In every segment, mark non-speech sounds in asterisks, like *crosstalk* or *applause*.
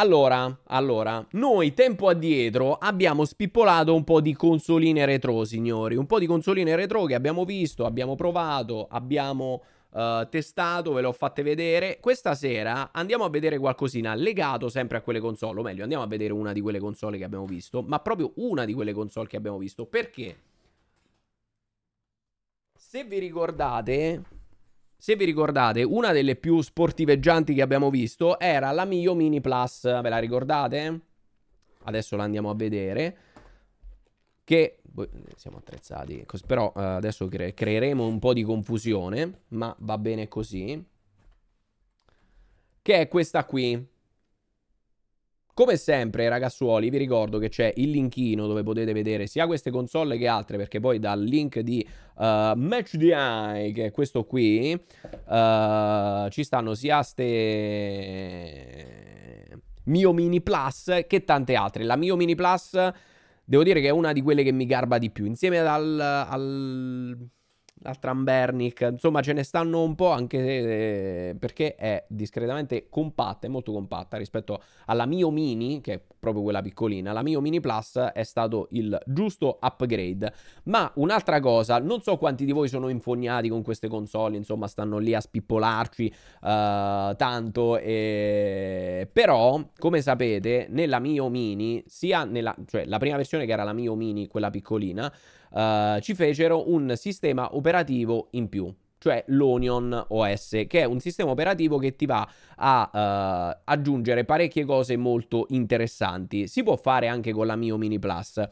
Allora, allora, noi tempo addietro abbiamo spippolato un po' di consoline retro, signori. Un po' di consoline retro che abbiamo visto, abbiamo provato, abbiamo... Uh, testato, ve le ho fatte vedere. Questa sera andiamo a vedere qualcosina legato sempre a quelle console, o meglio, andiamo a vedere una di quelle console che abbiamo visto, ma proprio una di quelle console che abbiamo visto. Perché? Se vi ricordate, se vi ricordate, una delle più sportiveggianti che abbiamo visto era la Mio Mini Plus, ve la ricordate? Adesso la andiamo a vedere. Che boh, siamo attrezzati, però eh, adesso cre creeremo un po' di confusione, ma va bene così. Che è questa qui. Come sempre, ragazzuoli, vi ricordo che c'è il linkino dove potete vedere sia queste console che altre, perché poi dal link di uh, eh, MatchDI, che è questo qui, uh, ci stanno sia ste... Mio Mini Plus che tante altre. La Mio Mini Plus, devo dire che è una di quelle che mi garba di più, insieme al... al la Trambernic, insomma ce ne stanno un po' anche eh, perché è discretamente compatta, è molto compatta rispetto alla Mio Mini, che è proprio quella piccolina, la Mio Mini Plus è stato il giusto upgrade. Ma un'altra cosa, non so quanti di voi sono infognati con queste console, insomma stanno lì a spippolarci uh, tanto, e... però come sapete nella Mio Mini, sia nella, cioè la prima versione che era la Mio Mini, quella piccolina, eh, ci fecero un sistema operativo in più cioè l'Onion OS, che è un sistema operativo che ti va a eh, aggiungere parecchie cose molto interessanti. Si può fare anche con la Mio Mini Plus.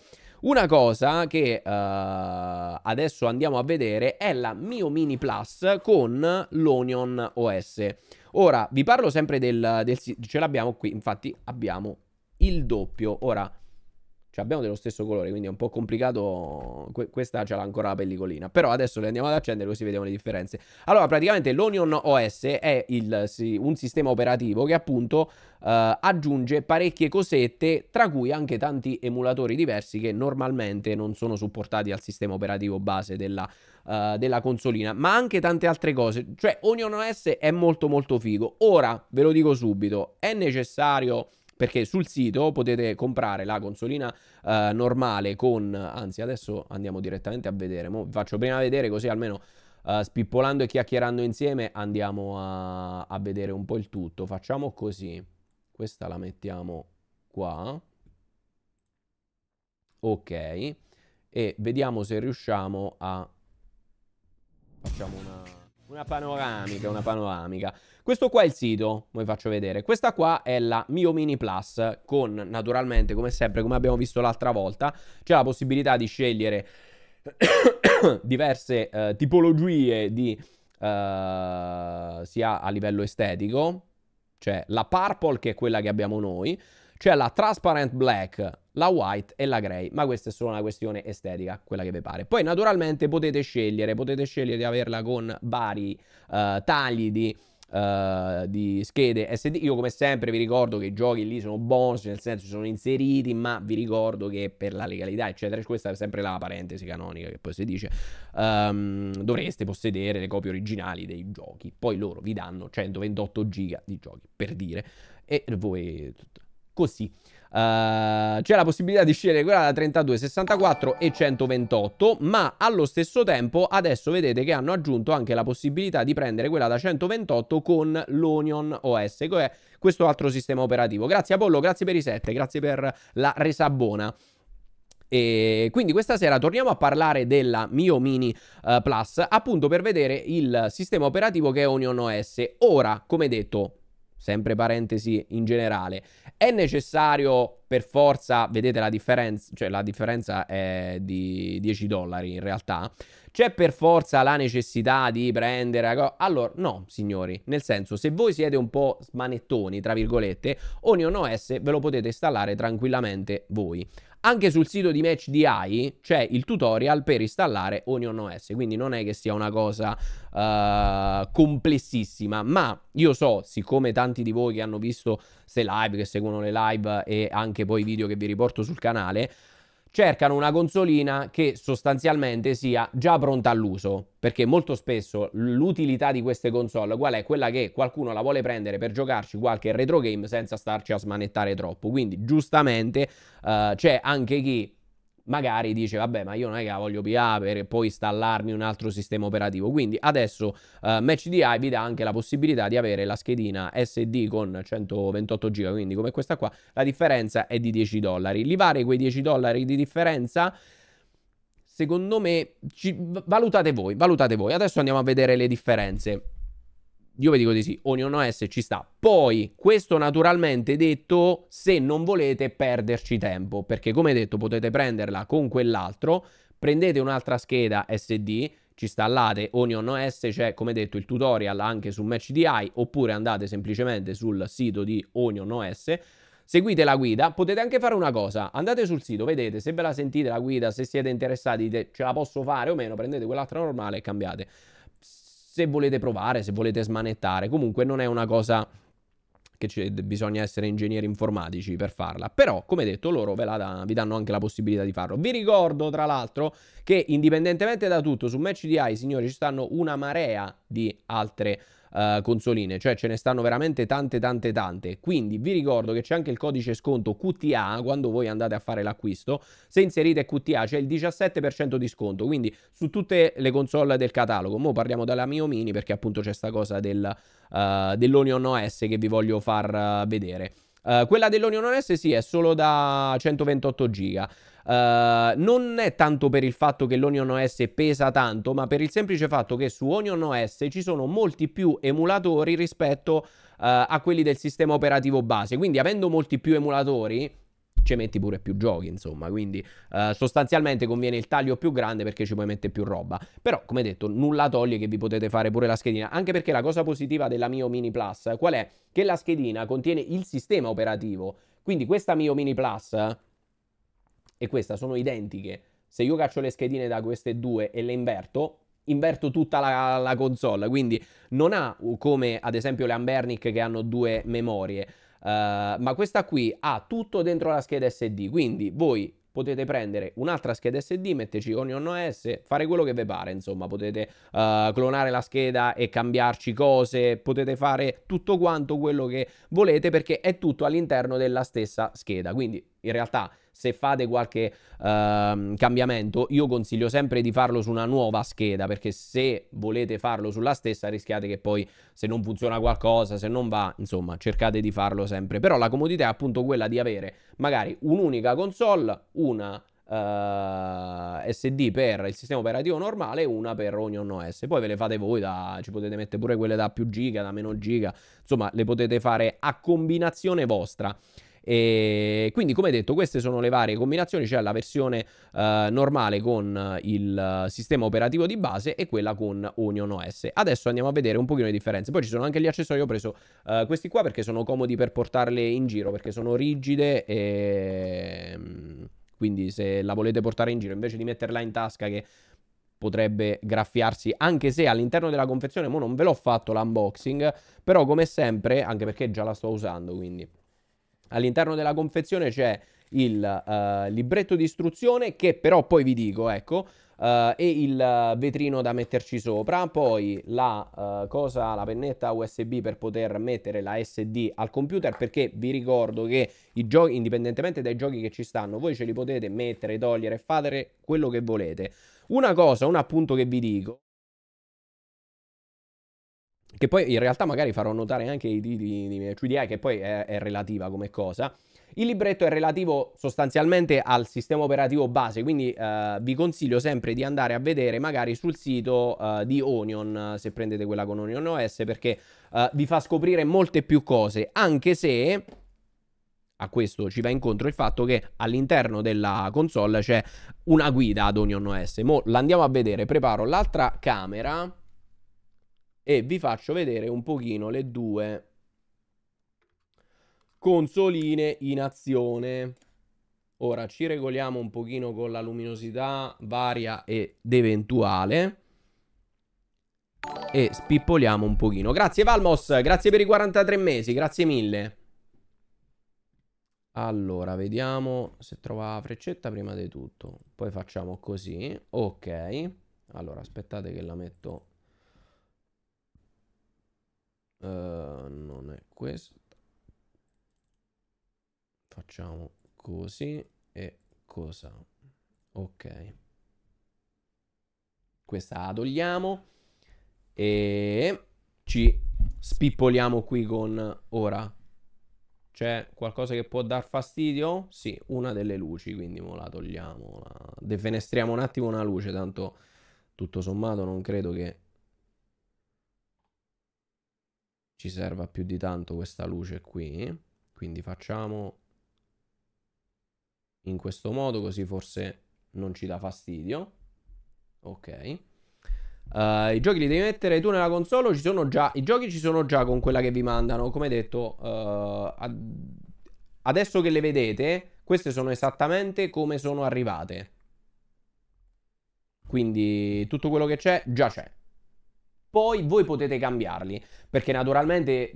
Una cosa che eh, adesso andiamo a vedere è la Mio Mini Plus con l'Onion OS. Ora, vi parlo sempre del... del ce l'abbiamo qui, infatti abbiamo il doppio. Ora, cioè abbiamo dello stesso colore, quindi è un po' complicato. Que questa l'ha ancora la pellicolina. Però adesso le andiamo ad accendere così vediamo le differenze. Allora, praticamente l'Onion OS è il, sì, un sistema operativo che appunto eh, aggiunge parecchie cosette, tra cui anche tanti emulatori diversi che normalmente non sono supportati al sistema operativo base della, eh, della consolina, ma anche tante altre cose. Cioè, Onion OS è molto molto figo. Ora, ve lo dico subito, è necessario perché sul sito potete comprare la consolina eh, normale con, anzi adesso andiamo direttamente a vedere, Mo vi faccio prima vedere così almeno eh, spippolando e chiacchierando insieme andiamo a, a vedere un po' il tutto, facciamo così, questa la mettiamo qua, ok, e vediamo se riusciamo a... facciamo una... Una panoramica, una panoramica. Questo qua è il sito, vi faccio vedere. Questa qua è la Mio Mini Plus con naturalmente, come sempre, come abbiamo visto l'altra volta, c'è la possibilità di scegliere *coughs* diverse eh, tipologie di eh, sia a livello estetico, cioè la purple che è quella che abbiamo noi, c'è cioè, la Transparent Black, la White e la Grey, ma questa è solo una questione estetica, quella che vi pare. Poi naturalmente potete scegliere, potete scegliere di averla con vari uh, tagli di... Uh, di schede SD. Io come sempre vi ricordo che i giochi lì sono bonus, nel senso sono inseriti, ma vi ricordo che per la legalità, eccetera, questa è sempre la parentesi canonica che poi si dice, um, dovreste possedere le copie originali dei giochi. Poi loro vi danno 128 giga di giochi, per dire, e voi... Tutto così. Uh, c'è la possibilità di scegliere quella da 32, 64 e 128, ma allo stesso tempo adesso vedete che hanno aggiunto anche la possibilità di prendere quella da 128 con l'Onion OS, che è questo altro sistema operativo. Grazie Apollo, grazie per i 7, grazie per la resa buona. E quindi questa sera torniamo a parlare della Mio Mini uh, Plus, appunto per vedere il sistema operativo che è Onion OS. Ora, come detto, sempre parentesi in generale. È necessario per forza, vedete la differenza, cioè la differenza è di 10 dollari in realtà. C'è per forza la necessità di prendere... Allora, no, signori, nel senso, se voi siete un po' smanettoni, tra virgolette, Onion OS ve lo potete installare tranquillamente voi. Anche sul sito di Match MatchDI c'è il tutorial per installare Onion OS, quindi non è che sia una cosa uh, complessissima, ma io so, siccome tanti di voi che hanno visto queste live, che seguono le live e anche poi i video che vi riporto sul canale, cercano una consolina che sostanzialmente sia già pronta all'uso, perché molto spesso l'utilità di queste console qual è? Quella che qualcuno la vuole prendere per giocarci qualche retro game senza starci a smanettare troppo, quindi giustamente uh, c'è anche chi magari dice vabbè ma io non è che la voglio PA per poi installarmi un altro sistema operativo. Quindi adesso eh, MatchDI vi dà anche la possibilità di avere la schedina SD con 128 GB, quindi come questa qua la differenza è di 10 dollari. li vale quei 10 dollari di differenza secondo me ci... valutate voi, valutate voi. Adesso andiamo a vedere le differenze. Io vi dico di sì, Onion OS ci sta. Poi, questo naturalmente detto, se non volete perderci tempo, perché come detto potete prenderla con quell'altro, prendete un'altra scheda SD, ci installate Onion OS, c'è cioè, come detto il tutorial anche su MatchDI, oppure andate semplicemente sul sito di Onion OS, seguite la guida, potete anche fare una cosa, andate sul sito, vedete se ve la sentite la guida, se siete interessati, ce la posso fare o meno, prendete quell'altra normale e cambiate se volete provare, se volete smanettare, comunque non è una cosa che c- bisogna essere ingegneri informatici per farla. Però, come detto, loro da- vi danno anche la possibilità di farlo. Vi ricordo, tra l'altro, che indipendentemente da tutto, su MatchDI, signori, ci stanno una marea di altre uh, consoline, cioè ce ne stanno veramente tante tante tante. Quindi vi ricordo che c'è anche il codice sconto QTA quando voi andate a fare l'acquisto, se inserite QTA c'è il 17% di sconto, quindi su tutte le console del catalogo. Mo parliamo della Mio Mini perché appunto c'è sta cosa del, uh, dell'Onion OS che vi voglio far uh, vedere. Uh, quella dell'Onion OS sì, è solo da 128 giga. Uh, non è tanto per il fatto che l'Onion OS pesa tanto, ma per il semplice fatto che su Onion OS ci sono molti più emulatori rispetto uh, a quelli del sistema operativo base. Quindi avendo molti più emulatori, ci metti pure più giochi, insomma. Quindi eh, sostanzialmente conviene il taglio più grande perché ci puoi mettere più roba. Però, come detto, nulla toglie che vi potete fare pure la schedina. Anche perché la cosa positiva della Mio Mini Plus qual è? Che la schedina contiene il sistema operativo. Quindi questa Mio Mini Plus e questa sono identiche, se io caccio le schedine da queste due e le inverto, inverto tutta la, la console, quindi non ha come ad esempio le Ambernic che hanno due memorie, uh, ma questa qui ha tutto dentro la scheda SD, quindi voi potete prendere un'altra scheda SD, metterci Onion OS, fare quello che vi pare, insomma, potete uh, clonare la scheda e cambiarci cose, potete fare tutto quanto quello che volete perché è tutto all'interno della stessa scheda, quindi in realtà se fate qualche uh, cambiamento, io consiglio sempre di farlo su una nuova scheda, perché se volete farlo sulla stessa rischiate che poi se non funziona qualcosa, se non va, insomma, cercate di farlo sempre. Però la comodità è appunto quella di avere magari un'unica console, una Uh, eh, SD per il sistema operativo normale e una per ogni OS. Poi ve le fate voi, da, ci potete mettere pure quelle da più giga, da meno giga, insomma le potete fare a combinazione vostra. E quindi, come detto, queste sono le varie combinazioni. C'è cioè la versione eh, normale con eh, il eh, sistema operativo di base e quella con Onion OS. Adesso andiamo a vedere un pochino le differenze. Poi ci sono anche gli accessori. ho preso eh, questi qua perché sono comodi per portarle in giro, perché sono rigide e. Mm, quindi se la volete portare in giro invece di metterla in tasca che potrebbe graffiarsi anche se all'interno della confezione mo non ve l'ho fatto l'unboxing però come sempre anche perché già la sto usando quindi All'interno della confezione c'è il uh, libretto di istruzione che però poi vi dico, ecco, uh, e il vetrino da metterci sopra, poi la uh, cosa, la pennetta USB per poter mettere la SD al computer perché vi ricordo che i giochi, indipendentemente dai giochi che ci stanno, voi ce li potete mettere, togliere, fare quello che volete. Una cosa, un appunto che vi dico che poi in realtà magari farò notare anche i titoli di, di, di che poi è, è relativa come cosa. Il libretto è relativo sostanzialmente al sistema operativo base, quindi eh, vi consiglio sempre di andare a vedere magari sul sito eh, di Onion, se prendete quella con Onion OS, perché eh, vi fa scoprire molte più cose, anche se a questo ci va incontro il fatto che all'interno della console c'è una guida ad Onion OS. Mo' l'andiamo a vedere, preparo l'altra camera e vi faccio vedere un pochino le due consoline in azione. Ora ci regoliamo un pochino con la luminosità varia ed eventuale e spippoliamo un pochino. Grazie Valmos, grazie per i 43 mesi, grazie mille. Allora, vediamo se trova la freccetta prima di tutto. Poi facciamo così. Ok. Allora, aspettate che la metto eh, non è questo. Facciamo così e cosa? Ok. Questa la togliamo e ci spippoliamo qui con ora. C'è qualcosa che può dar fastidio? Sì, una delle luci, quindi la togliamo, la... defenestriamo un attimo una luce, tanto tutto sommato non credo che ci serva più di tanto questa luce qui. Quindi facciamo in questo modo, così forse non ci dà fastidio. Ok. Uh, I giochi li devi mettere tu nella console. Ci sono già. I giochi ci sono già con quella che vi mandano. Come detto, uh, ad... adesso che le vedete, queste sono esattamente come sono arrivate. Quindi tutto quello che c'è già c'è poi voi potete cambiarli. Perché naturalmente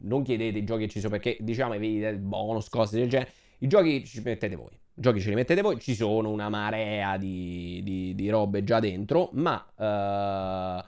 non chiedete i giochi che ci sono, perché diciamo i bonus, cose del genere. I giochi ci mettete voi. I giochi ce li mettete voi, ci sono una marea di, di, di robe già dentro, ma eh,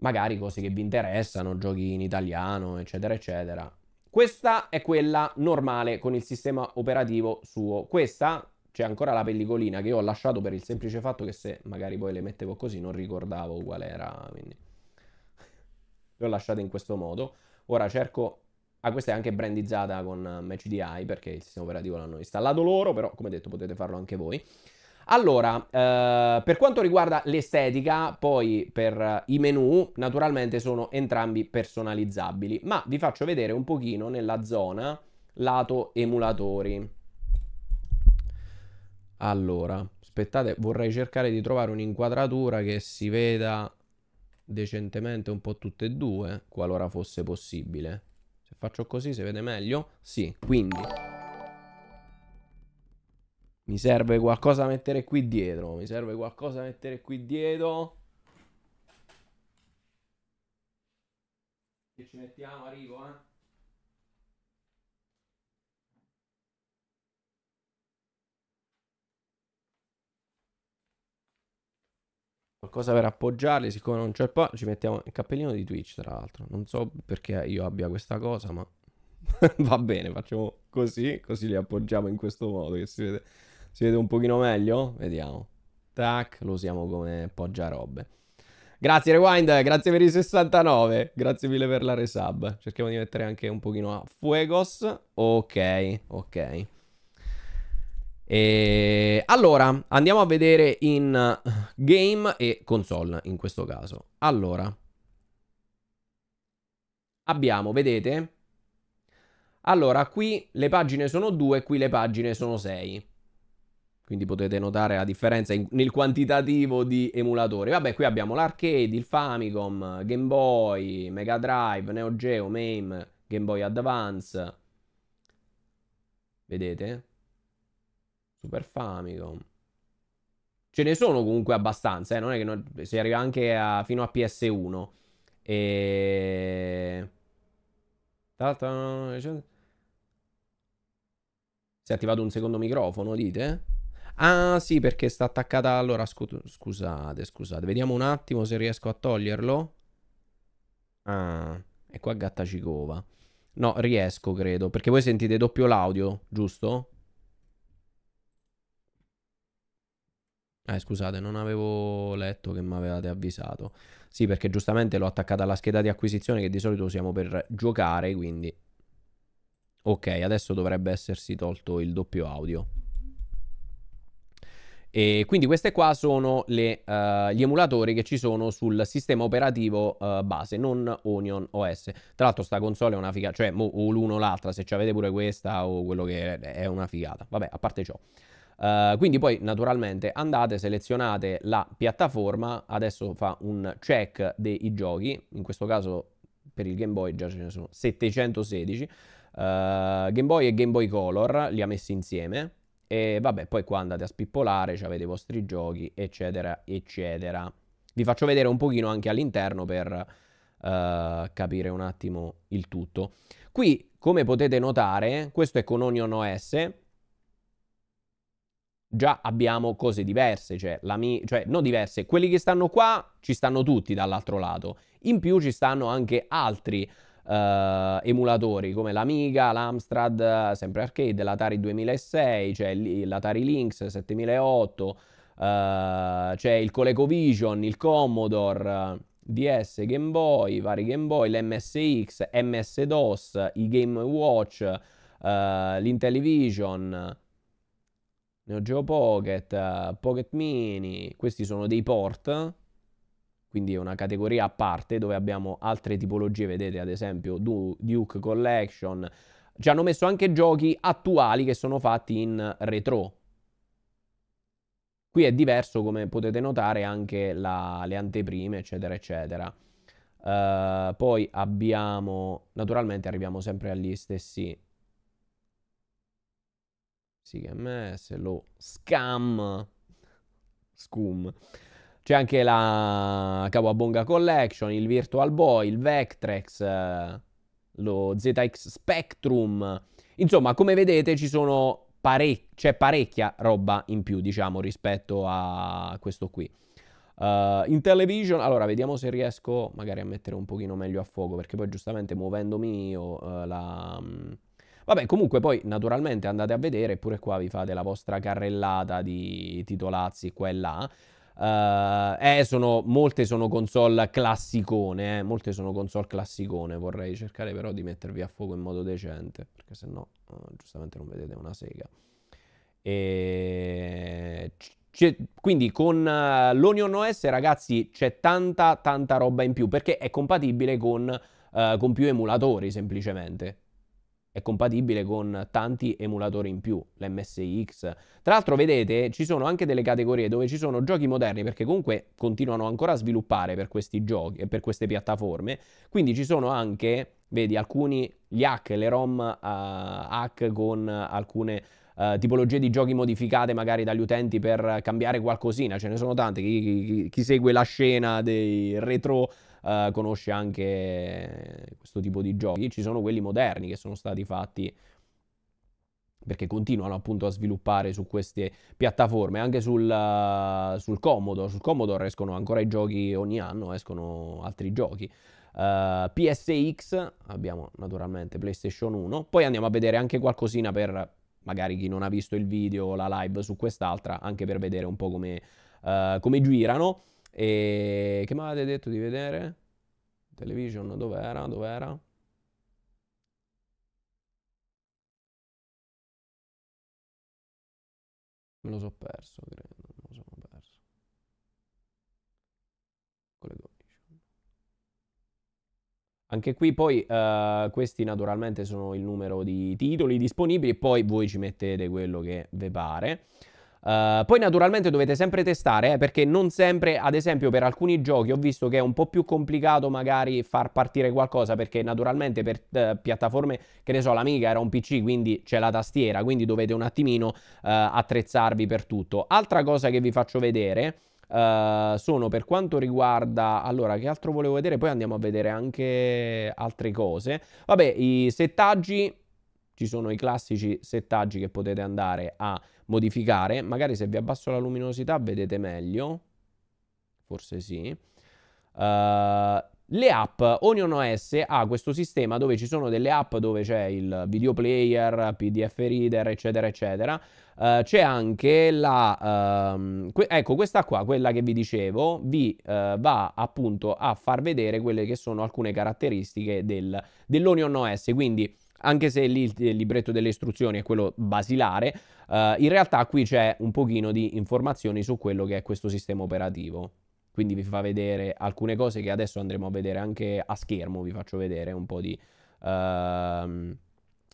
magari cose che vi interessano, giochi in italiano, eccetera, eccetera. Questa è quella normale con il sistema operativo suo. Questa c'è ancora la pellicolina che io ho lasciato per il semplice fatto che se magari poi le mettevo così non ricordavo qual era, quindi *laughs* le ho lasciate in questo modo. Ora cerco... Ah, questa è anche brandizzata con eh, MatchDI perché il sistema operativo l'hanno installato loro, però come detto potete farlo anche voi. Allora, eh, per quanto riguarda l'estetica, poi per eh, i menu, naturalmente sono entrambi personalizzabili, ma vi faccio vedere un pochino nella zona lato emulatori. Allora, aspettate, vorrei cercare di trovare un'inquadratura che si veda decentemente un po' tutte e due, qualora fosse possibile. Se faccio così si vede meglio? Sì, quindi... Mi serve qualcosa da mettere qui dietro, mi serve qualcosa da mettere qui dietro. Che ci mettiamo, arrivo, eh? Qualcosa per appoggiarli, siccome non c'è poi ci mettiamo il cappellino di Twitch, tra l'altro. Non so perché io abbia questa cosa, ma *laughs* va bene, facciamo così, così li appoggiamo in questo modo che si vede, si vede un pochino meglio. Vediamo. Tac, lo usiamo come appoggiarobe. Grazie Rewind, grazie per i 69, grazie mille per la resub. Cerchiamo di mettere anche un pochino a fuegos. Ok, ok. E eh, allora, andiamo a vedere in eh, game e console in questo caso. Allora, abbiamo, vedete? Allora, qui le pagine sono 2, qui le pagine sono 6. Quindi potete notare la differenza in, nel quantitativo di emulatori. Vabbè, qui abbiamo l'arcade, il Famicom, Game Boy, Mega Drive, Neo Geo, MAME, Game Boy Advance. Vedete? Super Famicom. Ce ne sono comunque abbastanza, eh? non è che non... si arriva anche a... fino a PS1. E... Si è attivato un secondo microfono, dite? Ah sì, perché sta attaccata... Allora, scu- scusate, scusate. Vediamo un attimo se riesco a toglierlo. Ah, e qua gatta cicova. No, riesco, credo. Perché voi sentite doppio l'audio, giusto? Eh, scusate, non avevo letto che mi avevate avvisato. Sì, perché giustamente l'ho attaccata alla scheda di acquisizione che di solito usiamo per giocare, quindi... Ok, adesso dovrebbe essersi tolto il doppio audio. E quindi queste qua sono le, uh, gli emulatori che ci sono sul sistema operativo uh, base, non Onion OS. Tra l'altro sta console è una figata, cioè o l'uno o l'altra, se avete pure questa o quello che è, è una figata. Vabbè, a parte ciò. Uh, quindi poi naturalmente andate, selezionate la piattaforma, adesso fa un check dei giochi, in questo caso per il Game Boy già ce ne sono 716, uh, eh, Game Boy e Game Boy Color li ha messi insieme e vabbè poi qua andate a spippolare, avete i vostri giochi eccetera eccetera. Vi faccio vedere un pochino anche all'interno per uh, capire un attimo il tutto. Qui come potete notare questo è con Onion OS già abbiamo cose diverse, cioè, mi- cioè, non diverse, quelli che stanno qua ci stanno tutti dall'altro lato, in più ci stanno anche altri Uh, emulatori come l'Amiga, l'Amstrad, sempre arcade, l'Atari 2006, cioè l'Atari Lynx 7008, uh, eh, c'è il ColecoVision, il Commodore, DS, Game Boy, vari Game Boy, l'MSX, MS-DOS, i Game Watch, uh, l'Intellivision, Neo Geo Pocket, Pocket Mini, questi sono dei port, quindi è una categoria a parte dove abbiamo altre tipologie, vedete ad esempio Duke Collection, ci hanno messo anche giochi attuali che sono fatti in retro. Qui è diverso, come potete notare, anche la, le anteprime, eccetera, eccetera. Uh, poi abbiamo, naturalmente arriviamo sempre agli stessi sì, che a me se lo scam. Scum. C'è anche la Kawabonga Collection, il Virtual Boy, il Vectrex, lo ZX Spectrum. Insomma, come vedete ci sono parec- c'è parecchia roba in più, diciamo, rispetto a questo qui. Uh, in television, allora vediamo se riesco magari a mettere un pochino meglio a fuoco, perché poi giustamente muovendomi io uh, la... Mm, Vabbè, comunque poi naturalmente andate a vedere, pure qua vi fate la vostra carrellata di titolazzi qua e là. Uh, eh, sono, molte sono console classicone, eh, molte sono console classicone, vorrei cercare però di mettervi a fuoco in modo decente, perché se no eh, giustamente non vedete una sega. E... quindi con uh, l'Onion OS ragazzi c'è tanta tanta roba in più, perché è compatibile con, eh, con più emulatori semplicemente è compatibile con tanti emulatori in più, l'MSX. Tra l'altro, vedete, ci sono anche delle categorie dove ci sono giochi moderni, perché comunque continuano ancora a sviluppare per questi giochi e eh, per queste piattaforme. Quindi ci sono anche, vedi, alcuni gli hack, le ROM uh, hack con alcune Uh, tipologie di giochi modificate magari dagli utenti per cambiare qualcosina, ce ne sono tante, chi, chi, chi segue la scena dei retro eh, conosce anche questo tipo di giochi. Ci sono quelli moderni che sono stati fatti perché continuano appunto a sviluppare su queste piattaforme, anche sul, uh, sul, Commodore, sul Commodore escono ancora i giochi ogni anno, escono altri giochi. Uh, eh, PSX, abbiamo naturalmente PlayStation 1, poi andiamo a vedere anche qualcosina per magari chi non ha visto il video, la live su quest'altra, anche per vedere un po' come, uh, come girano. E che mi avete detto di vedere? Television, dov'era? Dov'era? Me lo so perso, credo, me lo sono perso. Con le condition. Anche qui poi uh, questi naturalmente sono il numero di titoli disponibili, poi voi ci mettete quello che vi pare. Uh, poi naturalmente dovete sempre testare, eh, perché non sempre, ad esempio per alcuni giochi ho visto che è un po' più complicato magari far partire qualcosa, perché naturalmente per uh, piattaforme, che ne so, l'Amiga era un PC, quindi c'è la tastiera, quindi dovete un attimino uh, attrezzarvi per tutto. Altra cosa che vi faccio vedere sono per quanto riguarda... Allora, che altro volevo vedere? Poi andiamo a vedere anche altre cose. Vabbè, i settaggi ci sono i classici settaggi che potete andare a modificare. Magari se vi abbasso la luminosità vedete meglio, forse sì. Uh, le app, Onion OS ha questo sistema dove ci sono delle app dove c'è il video player, PDF reader, eccetera, eccetera. Uh, c'è anche la... Uh, que- ecco, questa qua, quella che vi dicevo, vi uh, va appunto a far vedere quelle che sono alcune caratteristiche del, dell'Onion OS. Quindi anche se lì il libretto delle istruzioni è quello basilare, eh, in realtà qui c'è un pochino di informazioni su quello che è questo sistema operativo. Quindi vi fa vedere alcune cose che adesso andremo a vedere anche a schermo, vi faccio vedere un po' di, ehm,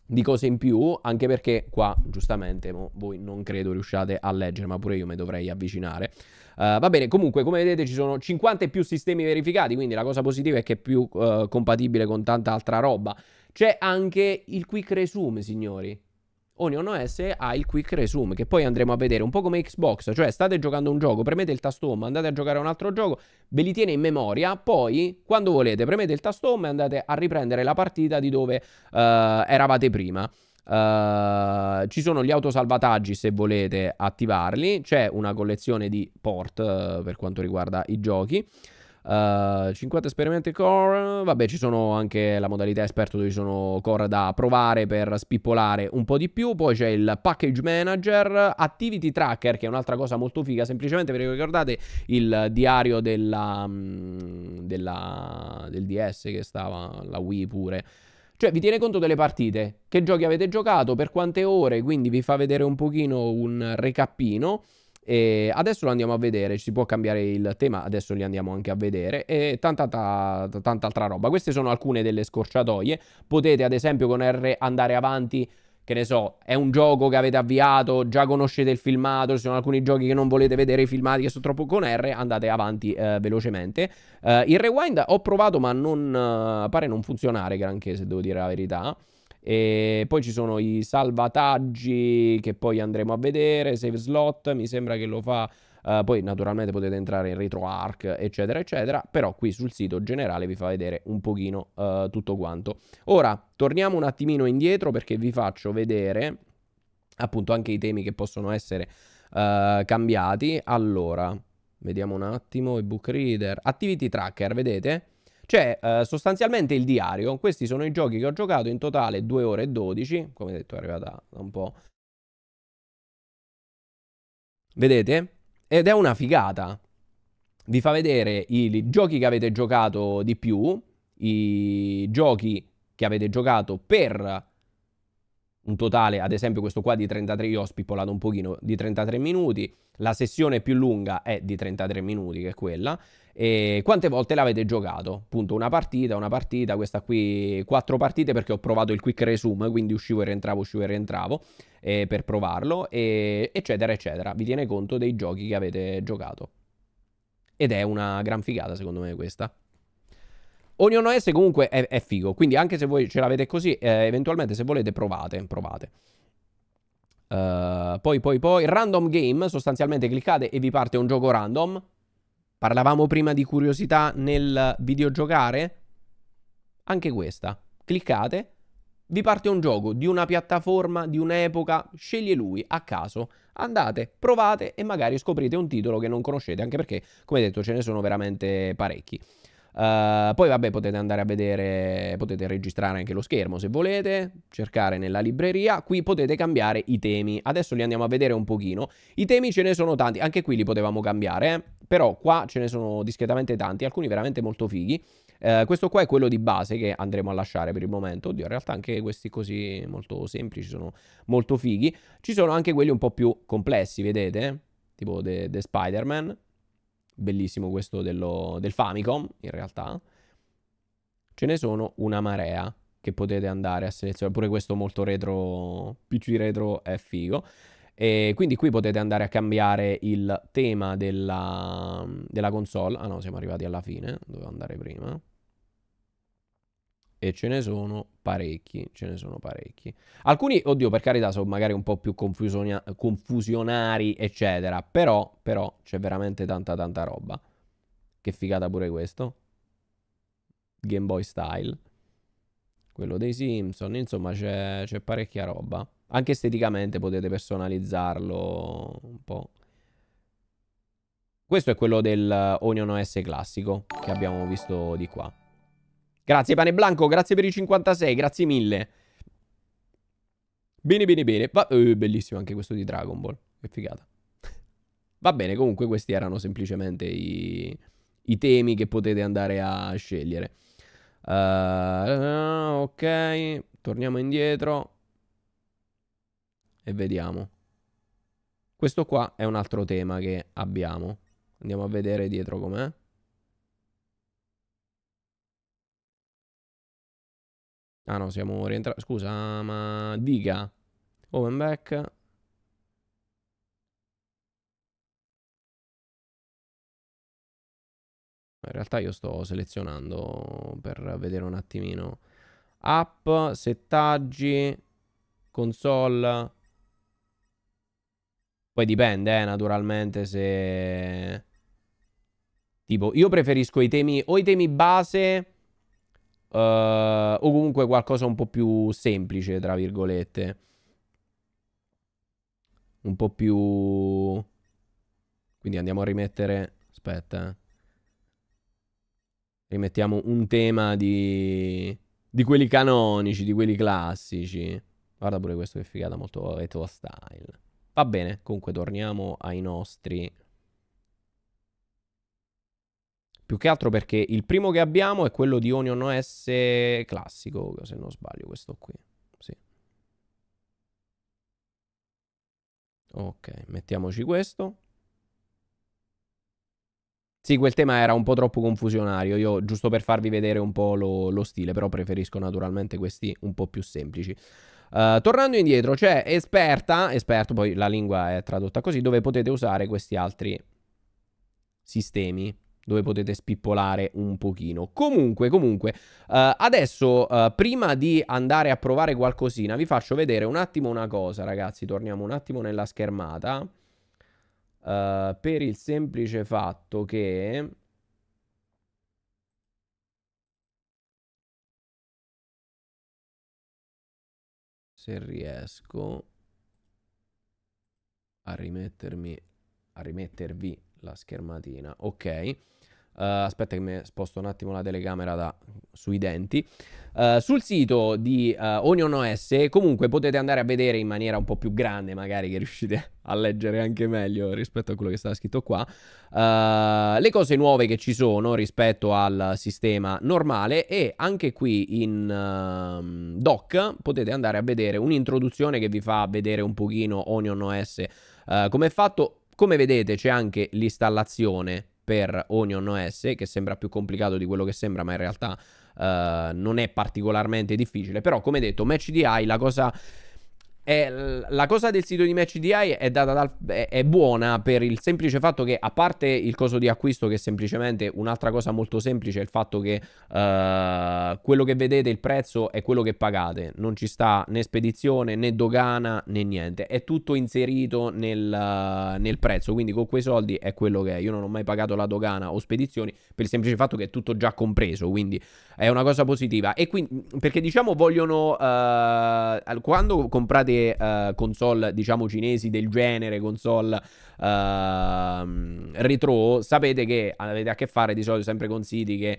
di cose in più, anche perché qua giustamente mo, voi non credo riusciate a leggere, ma pure io mi dovrei avvicinare. Uh, va bene, comunque come vedete ci sono 50 e più sistemi verificati, quindi la cosa positiva è che è più uh, compatibile con tanta altra roba c'è anche il quick resume, signori. Onion OS ha il quick resume, che poi andremo a vedere, un po' come Xbox, cioè state giocando un gioco, premete il tasto home, andate a giocare a un altro gioco, ve li tiene in memoria, poi quando volete premete il tasto home e andate a riprendere la partita di dove uh, eravate prima. Uh, ci sono gli autosalvataggi se volete attivarli, c'è una collezione di port uh, per quanto riguarda i giochi. Uh, eh, 50 esperimenti core. Vabbè, ci sono anche la modalità esperto dove ci sono core da provare per spippolare un po' di più. Poi c'è il package manager, activity tracker, che è un'altra cosa molto figa. Semplicemente vi ricordate il diario della, mm, della, del DS che stava la Wii pure. Cioè vi tiene conto delle partite, che giochi avete giocato, per quante ore, quindi vi fa vedere un pochino un recappino. E adesso lo andiamo a vedere, si può cambiare il tema, adesso li andiamo anche a vedere e tanta, ta, tanta altra roba. Queste sono alcune delle scorciatoie, potete ad esempio con R andare avanti che ne so, è un gioco che avete avviato, già conoscete il filmato, ci sono alcuni giochi che non volete vedere i filmati che sono troppo con R, andate avanti eh, velocemente. Eh, il rewind ho provato ma non, eh, pare non funzionare granché se devo dire la verità. E poi ci sono i salvataggi che poi andremo a vedere, save slot, mi sembra che lo fa... Uh, poi naturalmente potete entrare in RetroArch, eccetera, eccetera, però qui sul sito generale vi fa vedere un pochino uh, tutto quanto. Ora, torniamo un attimino indietro perché vi faccio vedere appunto anche i temi che possono essere uh, cambiati. Allora, vediamo un attimo, i book reader, activity tracker, vedete? Cioè, eh, sostanzialmente il diario, questi sono i giochi che ho giocato, in totale 2 ore e 12, come detto è arrivata da un po'. Vedete? Ed è una figata. Vi fa vedere i, i giochi che avete giocato di più, i giochi che avete giocato per un totale, ad esempio questo qua di 33, io ho spippolato un pochino, di 33 minuti, la sessione più lunga è di 33 minuti, che è quella, e quante volte l'avete giocato? Appunto una partita, una partita, questa qui, quattro partite perché ho provato il quick resume, quindi uscivo e rientravo, uscivo e rientravo eh, per provarlo, e, eccetera, eccetera, vi tiene conto dei giochi che avete giocato. Ed è una gran figata secondo me questa. Onion OS comunque è, è figo, quindi anche se voi ce l'avete così, eh, eventualmente se volete provate, provate. Uh, poi, poi, poi, random game, sostanzialmente cliccate e vi parte un gioco random. Parlavamo prima di curiosità nel videogiocare? Anche questa. Cliccate, vi parte un gioco di una piattaforma, di un'epoca, sceglie lui a caso. Andate, provate e magari scoprite un titolo che non conoscete, anche perché, come detto, ce ne sono veramente parecchi. Uh, poi vabbè potete andare a vedere, potete registrare anche lo schermo se volete, cercare nella libreria, qui potete cambiare i temi, adesso li andiamo a vedere un pochino, i temi ce ne sono tanti, anche qui li potevamo cambiare, eh? però qua ce ne sono discretamente tanti, alcuni veramente molto fighi, uh, questo qua è quello di base che andremo a lasciare per il momento, oddio in realtà anche questi così molto semplici sono molto fighi, ci sono anche quelli un po' più complessi vedete, tipo The, the Spider-Man, bellissimo questo dello, del Famicom, in realtà. Ce ne sono una marea che potete andare a selezionare. Pure questo molto retro, PC retro è figo. E quindi qui potete andare a cambiare il tema della, della console. Ah no, siamo arrivati alla fine, dovevo andare prima e ce ne sono parecchi, ce ne sono parecchi. Alcuni, oddio, per carità, sono magari un po' più confusionari, eccetera, però, però c'è veramente tanta tanta roba. Che figata pure questo. Game Boy style. Quello dei Simpson, insomma, c'è, c'è parecchia roba. Anche esteticamente potete personalizzarlo un po'. Questo è quello del Onion OS classico che abbiamo visto di qua. Grazie Pane Blanco, grazie per i 56, grazie mille. Bene, bene, bene. Va eh, bellissimo anche questo di Dragon Ball. Che figata. *laughs* Va bene, comunque questi erano semplicemente i, i temi che potete andare a scegliere. Uh, ok, torniamo indietro e vediamo. Questo qua è un altro tema che abbiamo. Andiamo a vedere dietro com'è. Ah no, siamo rientrati. Scusa, ma diga. Open back. In realtà io sto selezionando per vedere un attimino. App, settaggi, console. Poi dipende, eh, naturalmente, se... Tipo, io preferisco i temi o i temi base uh, o comunque qualcosa un po' più semplice, tra virgolette. Un po' più... Quindi andiamo a rimettere... Aspetta. Eh. Rimettiamo un tema di... Di quelli canonici, di quelli classici. Guarda pure questo che figata, molto retro style. Va bene, comunque torniamo ai nostri più che altro perché il primo che abbiamo è quello di Onion OS classico, se non sbaglio, questo qui. Sì. Ok, mettiamoci questo. Sì, quel tema era un po' troppo confusionario. Io, giusto per farvi vedere un po' lo, lo stile, però preferisco naturalmente questi un po' più semplici. Uh, tornando indietro, c'è esperta, esperto, poi la lingua è tradotta così, dove potete usare questi altri sistemi dove potete spippolare un pochino. Comunque, comunque, eh, adesso eh, prima di andare a provare qualcosina vi faccio vedere un attimo una cosa, ragazzi, torniamo un attimo nella schermata. Eh, per il semplice fatto che... Se riesco a rimettermi, a rimettervi la schermatina, ok. Uh, aspetta che mi sposto un attimo la telecamera da, sui denti. Uh, sul sito di uh, Onion OS comunque potete andare a vedere in maniera un po' più grande, magari che riuscite a leggere anche meglio rispetto a quello che sta scritto qua, uh, le cose nuove che ci sono rispetto al sistema normale e anche qui in ehm, doc potete andare a vedere un'introduzione che vi fa vedere un pochino Onion OS come è fatto. Come vedete c'è anche l'installazione per Onion OS, che sembra più complicato di quello che sembra, ma in realtà uh, non è particolarmente difficile. Però, come detto, match DI, la cosa è, la cosa del sito di Match DI è, dal, è, è, buona per il semplice fatto che, a parte il costo di acquisto, che è semplicemente un'altra cosa molto semplice, il fatto che uh, quello che vedete, il prezzo, è quello che pagate. Non ci sta né spedizione né dogana né niente. È tutto inserito nel, uh, nel prezzo. Quindi con quei soldi è quello che è. Io non ho mai pagato la dogana o spedizioni per il semplice fatto che è tutto già compreso. Quindi è una cosa positiva. E quindi, perché diciamo vogliono, uh, quando comprate uh, console, diciamo cinesi del genere, console uh, retro, sapete che avete a che fare di solito sempre con siti che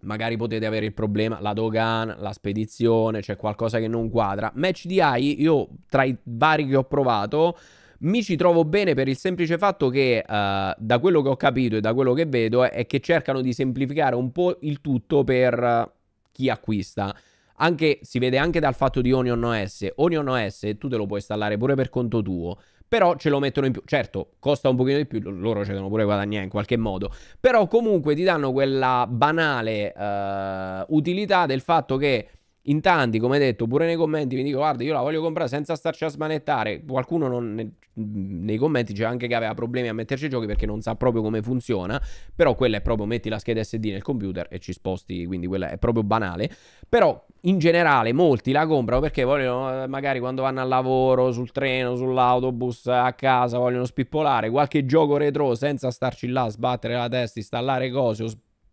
magari potete avere il problema, la dogana, la spedizione, c'è cioè qualcosa che non quadra. Match di AI, io tra i vari che ho provato... Mi ci trovo bene per il semplice fatto che, uh, da quello che ho capito e da quello che vedo, è che cercano di semplificare un po' il tutto per eh, chi acquista. Anche, si vede anche dal fatto di Onion OS. Onion OS tu te lo puoi installare pure per conto tuo però ce lo mettono in più. Certo, costa un pochino di più, loro ce devono pure guadagnare in qualche modo, però comunque ti danno quella banale uh, utilità del fatto che in tanti, come detto, pure nei commenti mi dico guarda io la voglio comprare senza starci a smanettare. Qualcuno non, nei commenti c'è anche che aveva problemi a metterci i giochi perché non sa proprio come funziona. Però quella è proprio metti la scheda SD nel computer e ci sposti, quindi quella è proprio banale. Però in generale molti la comprano perché vogliono eh, magari quando vanno al lavoro, sul treno, sull'autobus, a casa, vogliono spippolare qualche gioco retro senza starci là a sbattere la testa, installare cose o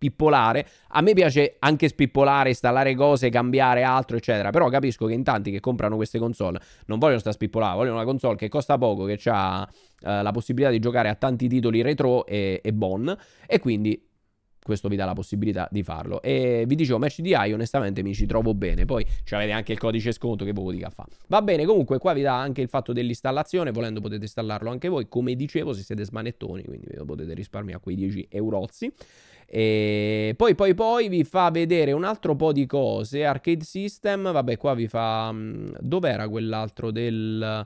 spippolare. A me piace anche spippolare, installare cose, cambiare altro, eccetera. Però capisco che in tanti che comprano queste console non vogliono sta spippolare, vogliono una console che costa poco, che ha eh, la possibilità di giocare a tanti titoli retro e, e bon. E quindi questo vi dà la possibilità di farlo. E vi dicevo, match di AI, onestamente mi ci trovo bene. Poi cioè, avete anche il codice sconto che poco dica fa. Va bene, comunque qua vi dà anche il fatto dell'installazione, volendo potete installarlo anche voi, come dicevo se siete smanettoni, quindi potete risparmiare quei 10 eurozzi. E ehm, poi, poi, poi vi fa vedere un altro po' di cose. Arcade System, vabbè, qua vi fa. Mm, dov'era quell'altro del.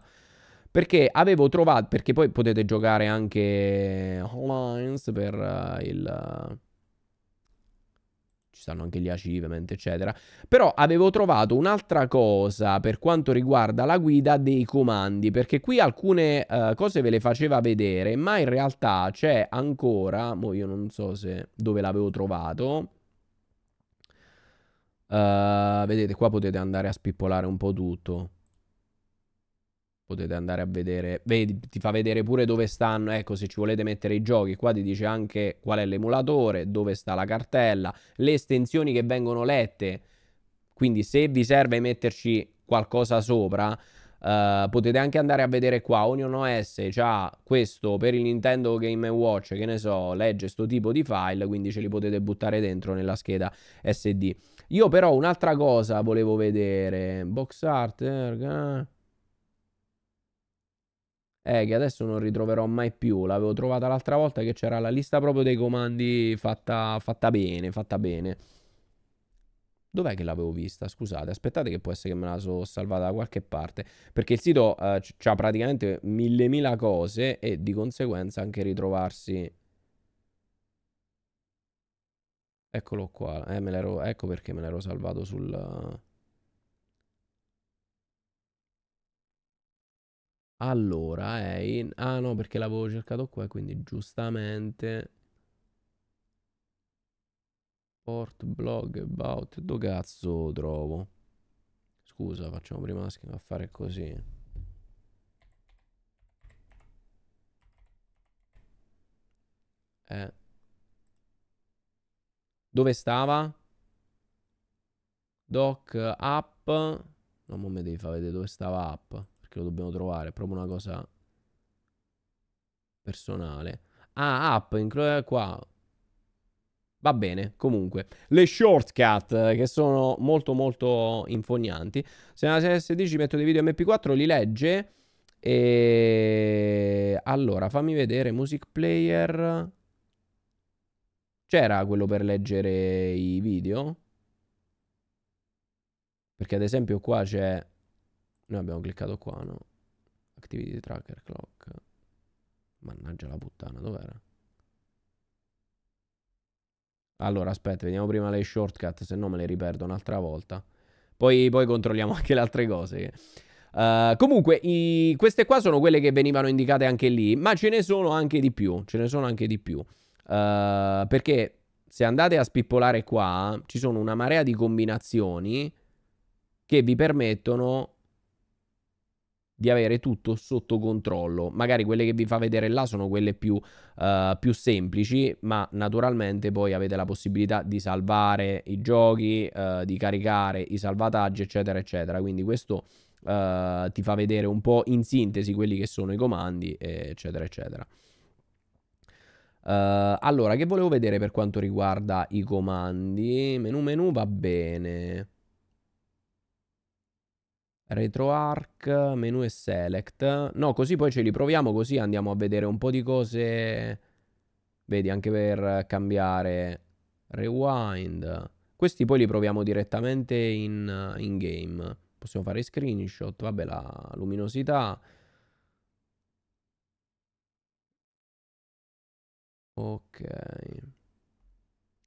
Perché avevo trovato. Perché poi potete giocare anche online per eh, il ci stanno anche gli achievement, eccetera. Però avevo trovato un'altra cosa per quanto riguarda la guida dei comandi, perché qui alcune uh, cose ve le faceva vedere, ma in realtà c'è ancora, mo io non so se dove l'avevo trovato. Uh, vedete, qua potete andare a spippolare un po' tutto potete andare a vedere, vedi, ti fa vedere pure dove stanno, ecco se ci volete mettere i giochi, qua ti dice anche qual è l'emulatore, dove sta la cartella, le estensioni che vengono lette, quindi se vi serve metterci qualcosa sopra, Uh, potete anche andare a vedere qua Onion OS c'ha questo per il Nintendo Game Watch che ne so legge sto tipo di file quindi ce li potete buttare dentro nella scheda SD io però un'altra cosa volevo vedere box art eh, eh, che adesso non ritroverò mai più. L'avevo trovata l'altra volta che c'era la lista proprio dei comandi fatta, fatta bene, fatta bene. Dov'è che l'avevo vista? Scusate, aspettate che può essere che me la sono salvata da qualche parte. Perché il sito eh, ha praticamente mille mila cose e di conseguenza anche ritrovarsi... Eccolo qua, eh, ero... ecco perché me l'ero salvato sul... Allora è in... Ah no, perché l'avevo cercato qua, quindi giustamente... Port blog about... Do cazzo trovo? Scusa, facciamo prima la a fare così. Eh. Dove stava? Doc app. No, ma mi devi far vedere dove stava app che lo dobbiamo trovare, è proprio una cosa personale. Ah, app, include eh, qua. Va bene, comunque. Le shortcut, eh, che sono molto molto infognanti. Se nella serie S10 metto dei video MP4, li legge. E... Allora, fammi vedere, music player... C'era quello per leggere i video? Perché ad esempio qua c'è noi abbiamo cliccato qua, no? Activity tracker clock. Mannaggia la puttana, dov'era? Allora, aspetta, vediamo prima le shortcut, se no me le riperdo un'altra volta. Poi, poi, controlliamo anche le altre cose. Uh, comunque, i, queste qua sono quelle che venivano indicate anche lì, ma ce ne sono anche di più. Ce ne sono anche di più. Uh, perché se andate a spippolare qua, ci sono una marea di combinazioni che vi permettono di avere tutto sotto controllo. Magari quelle che vi fa vedere là sono quelle più, uh, più semplici, ma naturalmente poi avete la possibilità di salvare i giochi, uh, di caricare i salvataggi, eccetera, eccetera. Quindi questo uh, ti fa vedere un po' in sintesi quelli che sono i comandi, eccetera, eccetera. allora, che volevo vedere per quanto riguarda i comandi? Menu menu va bene. RetroArch, menu e select. No, così poi ce li proviamo, così andiamo a vedere un po' di cose. Vedi, anche per cambiare rewind. Questi poi li proviamo direttamente in, in game. Possiamo fare screenshot, vabbè, la luminosità. Ok.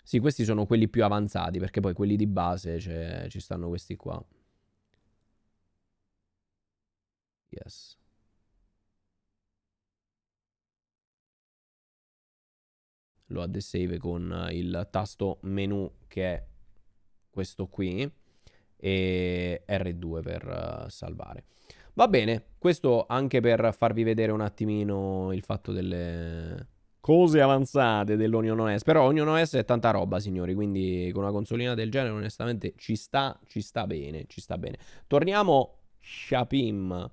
Sì, questi sono quelli più avanzati, perché poi quelli di base ci stanno questi qua. Yes. Lo add save con eh, il tasto menu che è questo qui e R2 per eh, salvare. Va bene, questo anche per farvi vedere un attimino il fatto delle cose avanzate dell'Onion OS. Però Onion OS è tanta roba, signori, quindi con una consolina del genere onestamente ci sta, ci sta bene, ci sta bene. Torniamo Shapim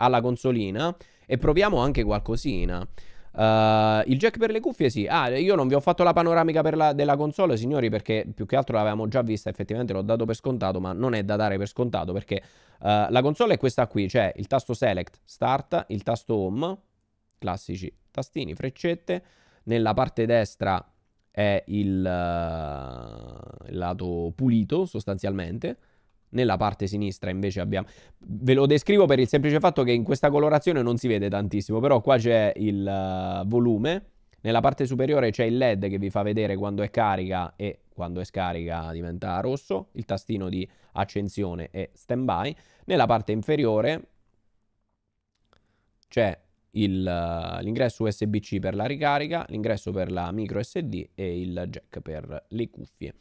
alla consolina e proviamo anche qualcosina. Uh, il jack per le cuffie sì. Ah, io non vi ho fatto la panoramica la, della console, signori, perché più che altro l'avevamo già vista, effettivamente l'ho dato per scontato, ma non è da dare per scontato perché uh, la console è questa qui, cioè il tasto select, start, il tasto home, classici tastini, freccette, nella parte destra è il, uh, il lato pulito sostanzialmente nella parte sinistra invece abbiamo... Ve lo descrivo per il semplice fatto che in questa colorazione non si vede tantissimo, però qua c'è il uh, volume, nella parte superiore c'è il LED che vi fa vedere quando è carica e quando è scarica diventa rosso, il tastino di accensione e standby. Nella parte inferiore c'è eh, l'ingresso USB-C per la ricarica, l'ingresso per la micro SD e il jack per le cuffie.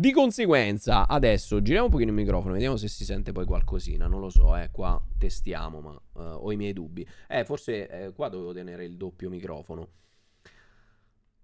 Di conseguenza, adesso giriamo un pochino il microfono, vediamo se si sente poi qualcosina, non lo so, eh, qua testiamo, ma uh, ho i miei dubbi. Eh, forse eh, qua dovevo tenere il doppio microfono.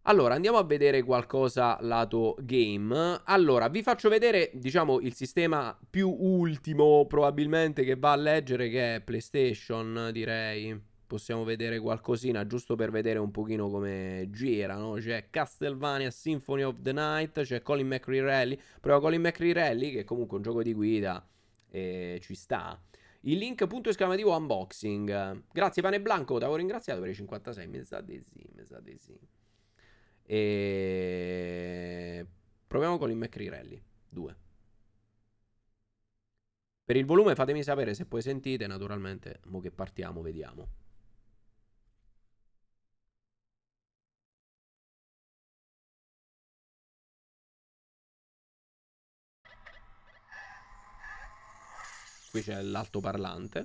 Allora, andiamo a vedere qualcosa lato game. Allora, vi faccio vedere, diciamo, il sistema più ultimo probabilmente che va a leggere, che è PlayStation, direi possiamo vedere qualcosina giusto per vedere un pochino come gira, no? C'è Castlevania Symphony of the Night, c'è Colin McRae Rally, però Colin McRae Rally che è comunque un gioco di guida eh, ci sta. Il link punto esclamativo unboxing. Grazie Pane Blanco, ti avevo ringraziato per i 56, mi sa di sì, mi sa di sì. E... Proviamo Colin McRae Rally 2. Per il volume fatemi sapere se poi sentite, naturalmente, mo che partiamo, vediamo. Qui c'è l'altoparlante.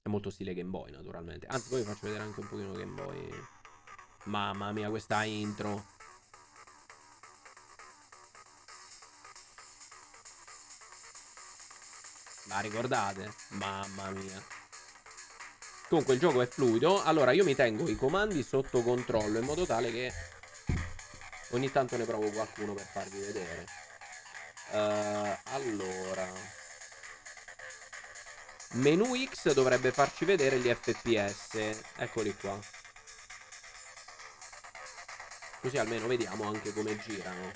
È molto stile Game Boy, naturalmente. Anzi, poi vi faccio vedere anche un pochino Game Boy. Mamma mia, questa intro. La ricordate? Mamma mia. Comunque il gioco è fluido. Allora, io mi tengo i comandi sotto controllo in modo tale che ogni tanto ne provo qualcuno per farvi vedere. Uh, allora... Menu X dovrebbe farci vedere gli FPS. Eccoli qua. Così almeno vediamo anche come girano.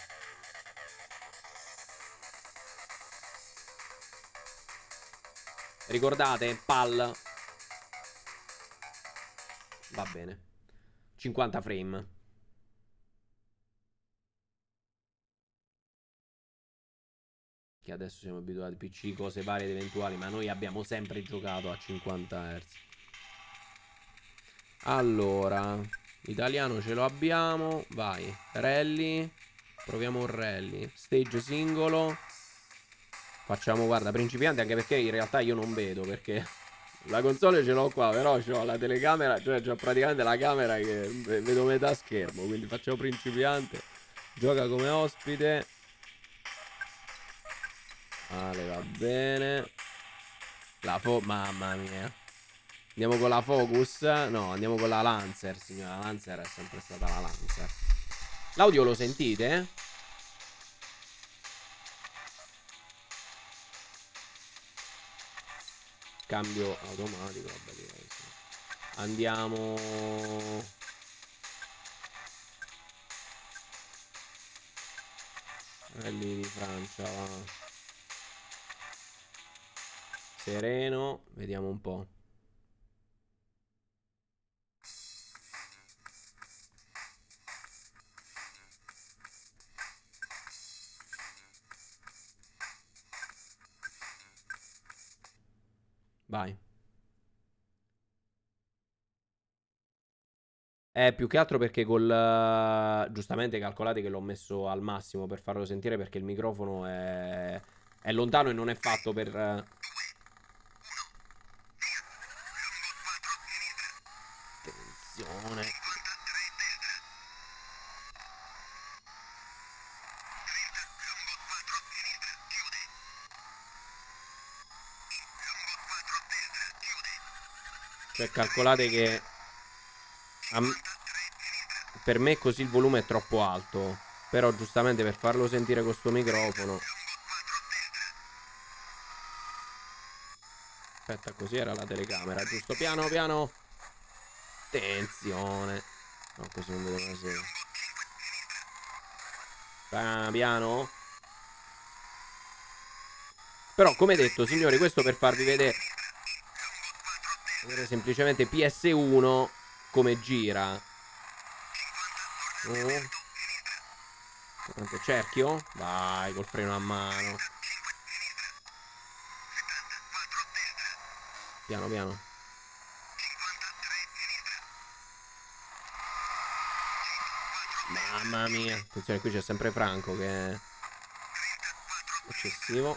Ricordate? PAL. Va bene. 50 frame. che adesso siamo abituati a PC, cose varie ed eventuali, ma noi abbiamo sempre giocato a 50 Hz. Allora, italiano ce lo abbiamo, vai, rally, proviamo un rally, stage singolo, facciamo, guarda, principiante anche perché in realtà io non vedo perché la console ce l'ho qua, però ho la telecamera, cioè ho praticamente la camera che vedo metà schermo, quindi facciamo principiante, gioca come ospite, Vale, va bene. La fo... Mamma mia. Andiamo con la Focus. No, andiamo con la Lancer, signora. La Lancer è sempre stata la Lancer. L'audio lo sentite? Cambio automatico, vabbè, Andiamo... Rally di Francia, va. Sereno, vediamo un po'. Vai. Eh, più che altro perché col... Uh, giustamente calcolate che l'ho messo al massimo per farlo sentire perché il microfono è, è lontano e non è fatto per... Uh... Cioè, calcolate che... Per me così il volume è troppo alto. Però giustamente per farlo sentire con sto microfono... Aspetta, così era la telecamera, giusto? Piano, piano. Attenzione. No, così non vedo la sera. Piano, piano. Però, come detto, signori, questo per farvi vedere Vedere semplicemente PS1 come gira. Oh. Cerchio? Vai, col freno a mano. Piano, piano. Mamma mia. Attenzione, qui c'è sempre Franco che... È eccessivo.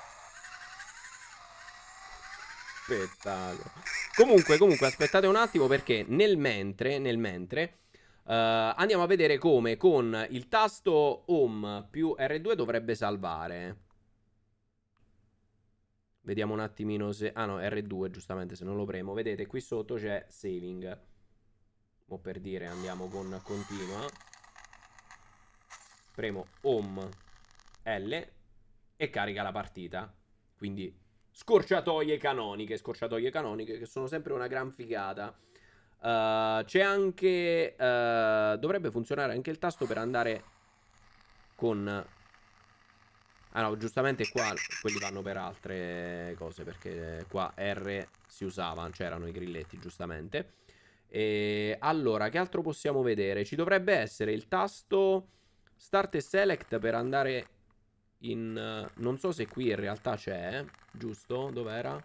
spettacolo. Comunque, comunque, aspettate un attimo perché nel mentre, nel mentre uh, andiamo a vedere come con il tasto Home più R2 dovrebbe salvare. Vediamo un attimino se... Ah no, R2 giustamente se non lo premo. Vedete, qui sotto c'è Saving. O per dire, andiamo con continua. Premo Home L e carica la partita. Quindi scorciatoie canoniche, scorciatoie canoniche che sono sempre una gran figata. Uh, c'è anche... Uh, dovrebbe funzionare anche il tasto per andare con... Ah no, giustamente qua quelli vanno per altre cose perché qua R si usava, c'erano i grilletti giustamente. E allora, che altro possiamo vedere? Ci dovrebbe essere il tasto Start e Select per andare in... Non so se qui in realtà c'è, giusto? Dov'era?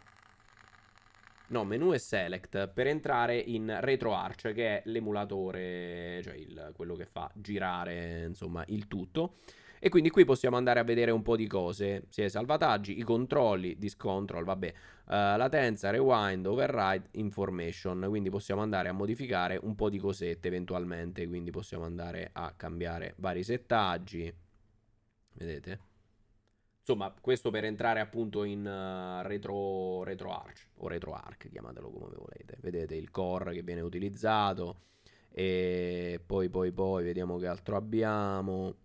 No, menu e select per entrare in RetroArch che è l'emulatore, cioè il, quello che fa girare insomma il tutto. E quindi qui possiamo andare a vedere un po' di cose, sia salvataggi, i controlli, discontrol, vabbè, uh, latenza, rewind, override, information, quindi possiamo andare a modificare un po' di cosette eventualmente, quindi possiamo andare a cambiare vari settaggi, vedete? Insomma, questo per entrare appunto in uh, retro, retro arch o retro arc, chiamatelo come volete. Vedete il core che viene utilizzato e poi poi poi vediamo che altro abbiamo.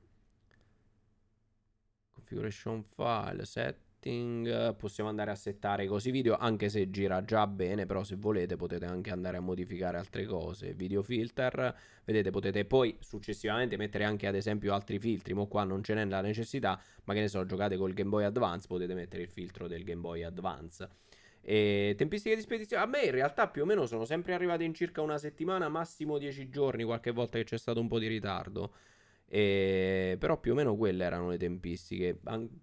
Configuration file, set setting, possiamo andare a settare così video, anche se gira già bene, però se volete potete anche andare a modificare altre cose, video filter, vedete potete poi successivamente mettere anche ad esempio altri filtri, ma qua non ce n'è la necessità, ma che ne so, giocate col Game Boy Advance, potete mettere il filtro del Game Boy Advance. E tempistiche di spedizione a me in realtà più o meno sono sempre arrivate in circa una settimana, massimo 10 giorni, qualche volta che c'è stato un po' di ritardo. E... Però più o meno quelle erano le tempistiche. anche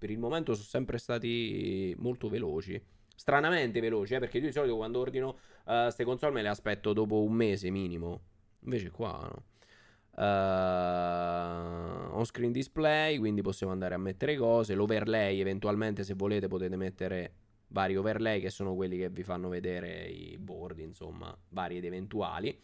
per il momento sono sempre stati molto veloci. Stranamente veloci, eh, perché io di solito quando ordino queste eh, uh, console me le aspetto dopo un mese minimo. Invece qua no. Uh, eh, on screen display, quindi possiamo andare a mettere cose. L'overlay, eventualmente, se volete, potete mettere vari overlay che sono quelli che vi fanno vedere i board, insomma, vari ed eventuali.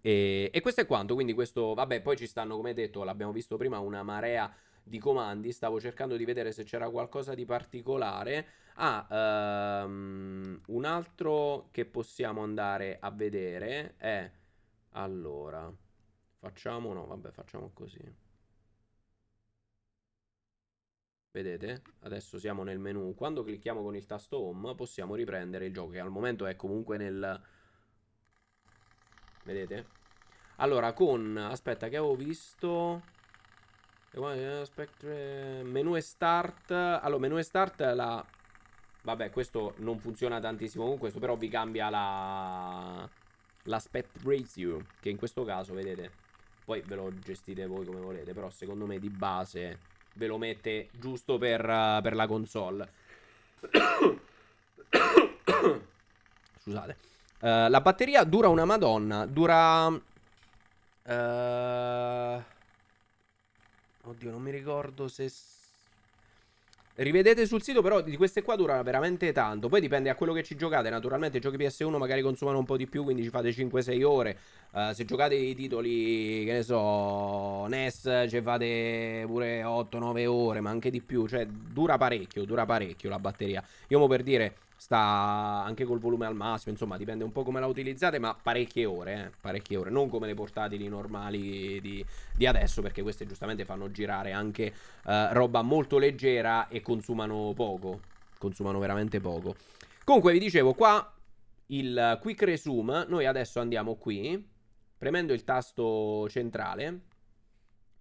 E, e questo è quanto. Quindi, questo, vabbè, poi ci stanno, come detto, l'abbiamo visto prima, una marea di comandi, stavo cercando di vedere se c'era qualcosa di particolare. Ah, um, un altro che possiamo andare a vedere è... Allora, facciamo... No, vabbè, facciamo così. Vedete? Adesso siamo nel menu. Quando clicchiamo con il tasto home possiamo riprendere il gioco che al momento è comunque nel... Vedete? Allora, con... Aspetta, che avevo visto... Eh, eh, menu e start. Allora, menu e start la... Vabbè, questo non funziona tantissimo con questo, però vi cambia la... L'aspect ratio, che in questo caso, vedete, poi ve lo gestite voi come volete, però secondo me di base ve lo mette giusto per, eh, per la console. *coughs* Scusate. Uh, la batteria dura una madonna, dura... Uh... Oddio, non mi ricordo se... Rivedete sul sito però di queste qua durano veramente tanto Poi dipende a quello che ci giocate Naturalmente giochi PS1 magari consumano un po' di più Quindi ci fate 5-6 ore uh, Se giocate i titoli che ne so NES ci fate pure 8-9 ore Ma anche di più Cioè dura parecchio Dura parecchio la batteria Io mo per dire sta anche col volume al massimo, insomma dipende un po' come la utilizzate, ma parecchie ore, eh, parecchie ore, non come le portatili normali di, di adesso, perché queste giustamente fanno girare anche eh, roba molto leggera e consumano poco, consumano veramente poco. Comunque vi dicevo qua il quick resume, noi adesso andiamo qui, premendo il tasto centrale,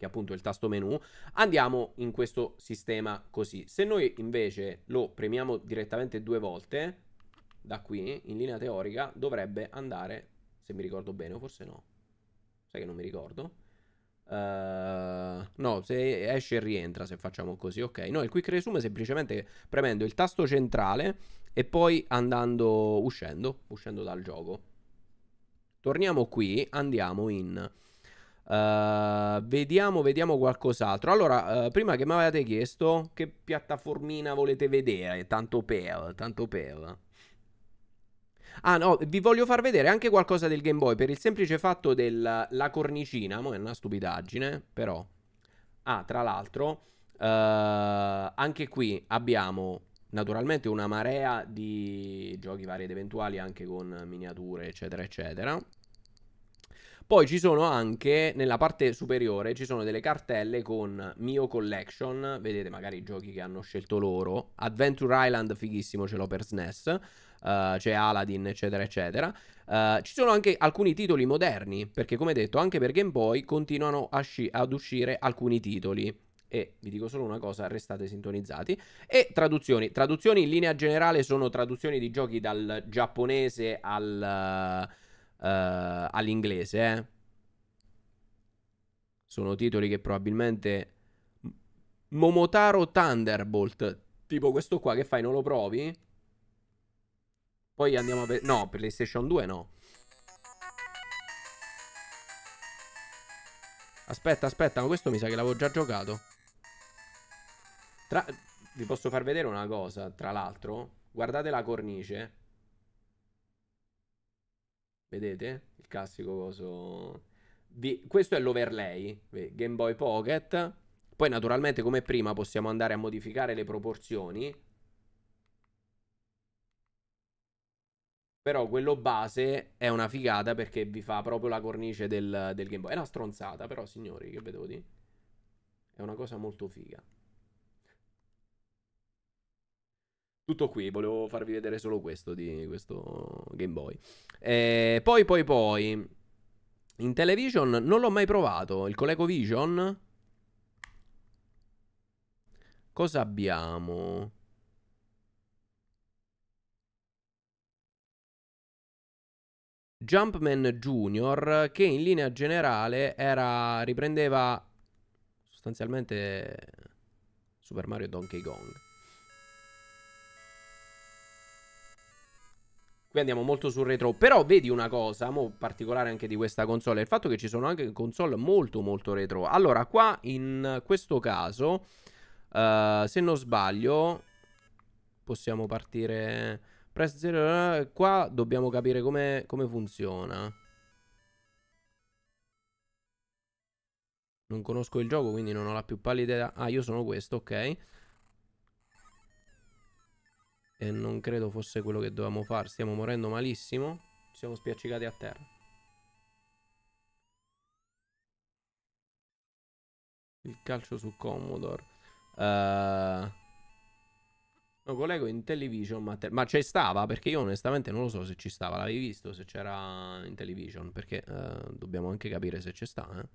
che è appunto il tasto menu, andiamo in questo sistema così. Se noi invece lo premiamo direttamente due volte, da qui, in linea teorica, dovrebbe andare, se mi ricordo bene, o forse no, sai che non mi ricordo, Uh, no, se esce e rientra, se facciamo così, ok. No, il quick resume semplicemente premendo il tasto centrale e poi andando, uscendo, uscendo dal gioco. Torniamo qui, andiamo in Uh, vediamo, vediamo qualcos'altro. Allora, uh, prima che mi avevate chiesto che piattaformina volete vedere, tanto per, tanto per. Ah no, vi voglio far vedere anche qualcosa del Game Boy per il semplice fatto della cornicina, mo è una stupidaggine, però. Ah, tra l'altro, uh, anche qui abbiamo naturalmente una marea di giochi vari ed eventuali anche con miniature, eccetera, eccetera. Poi ci sono anche, nella parte superiore, ci sono delle cartelle con Mio Collection, vedete magari i giochi che hanno scelto loro, Adventure Island fighissimo ce l'ho per SNES, Uh, eh, c'è Aladdin, eccetera, eccetera. Uh, ci sono anche alcuni titoli moderni, perché come detto, anche per Game Boy continuano sci- ad uscire alcuni titoli. E vi dico solo una cosa, restate sintonizzati. E traduzioni. Traduzioni in linea generale sono traduzioni di giochi dal giapponese al... Uh, uh, all'inglese. Eh. Sono titoli che probabilmente... Momotaro Thunderbolt. Tipo questo qua che fai, non lo provi? Poi andiamo a vedere... No, per PlayStation 2 no. Aspetta, aspetta, ma questo mi sa che l'avevo già giocato. Tra... Vi posso far vedere una cosa, tra l'altro. Guardate la cornice. Vedete? Il classico coso... Vi... Questo è l'overlay, Game Boy Pocket. Poi naturalmente come prima possiamo andare a modificare le proporzioni. Però quello base è una figata perché vi fa proprio la cornice del, del Game Boy. È una stronzata però signori, che vedo di? È una cosa molto figa. Tutto qui, volevo farvi vedere solo questo di questo Game Boy. Eh, poi, poi, poi. In television non l'ho mai provato. Il Coleco Vision. Cosa abbiamo? Jumpman Junior che in linea generale era riprendeva sostanzialmente Super Mario Donkey Kong. Qui andiamo molto sul retro. Però vedi una cosa, mo particolare anche di questa console, è il fatto che ci sono anche console molto molto retro. Allora, qua in questo caso, uh, se non sbaglio, possiamo partire... Press 0... Eh, qua dobbiamo capire come, come funziona. Non conosco il gioco, quindi non ho la più pallida idea. Ah, io sono questo, ok. E non credo fosse quello che dovevamo fare. Stiamo morendo malissimo. Ci siamo spiaccicati a terra. Il calcio su Commodore. Uh... Lo collego in television, ma, te... ma ci stava? Perché io onestamente non lo so se ci stava. L'avevi visto se c'era in television? Perché uh, dobbiamo anche capire se ci sta, eh?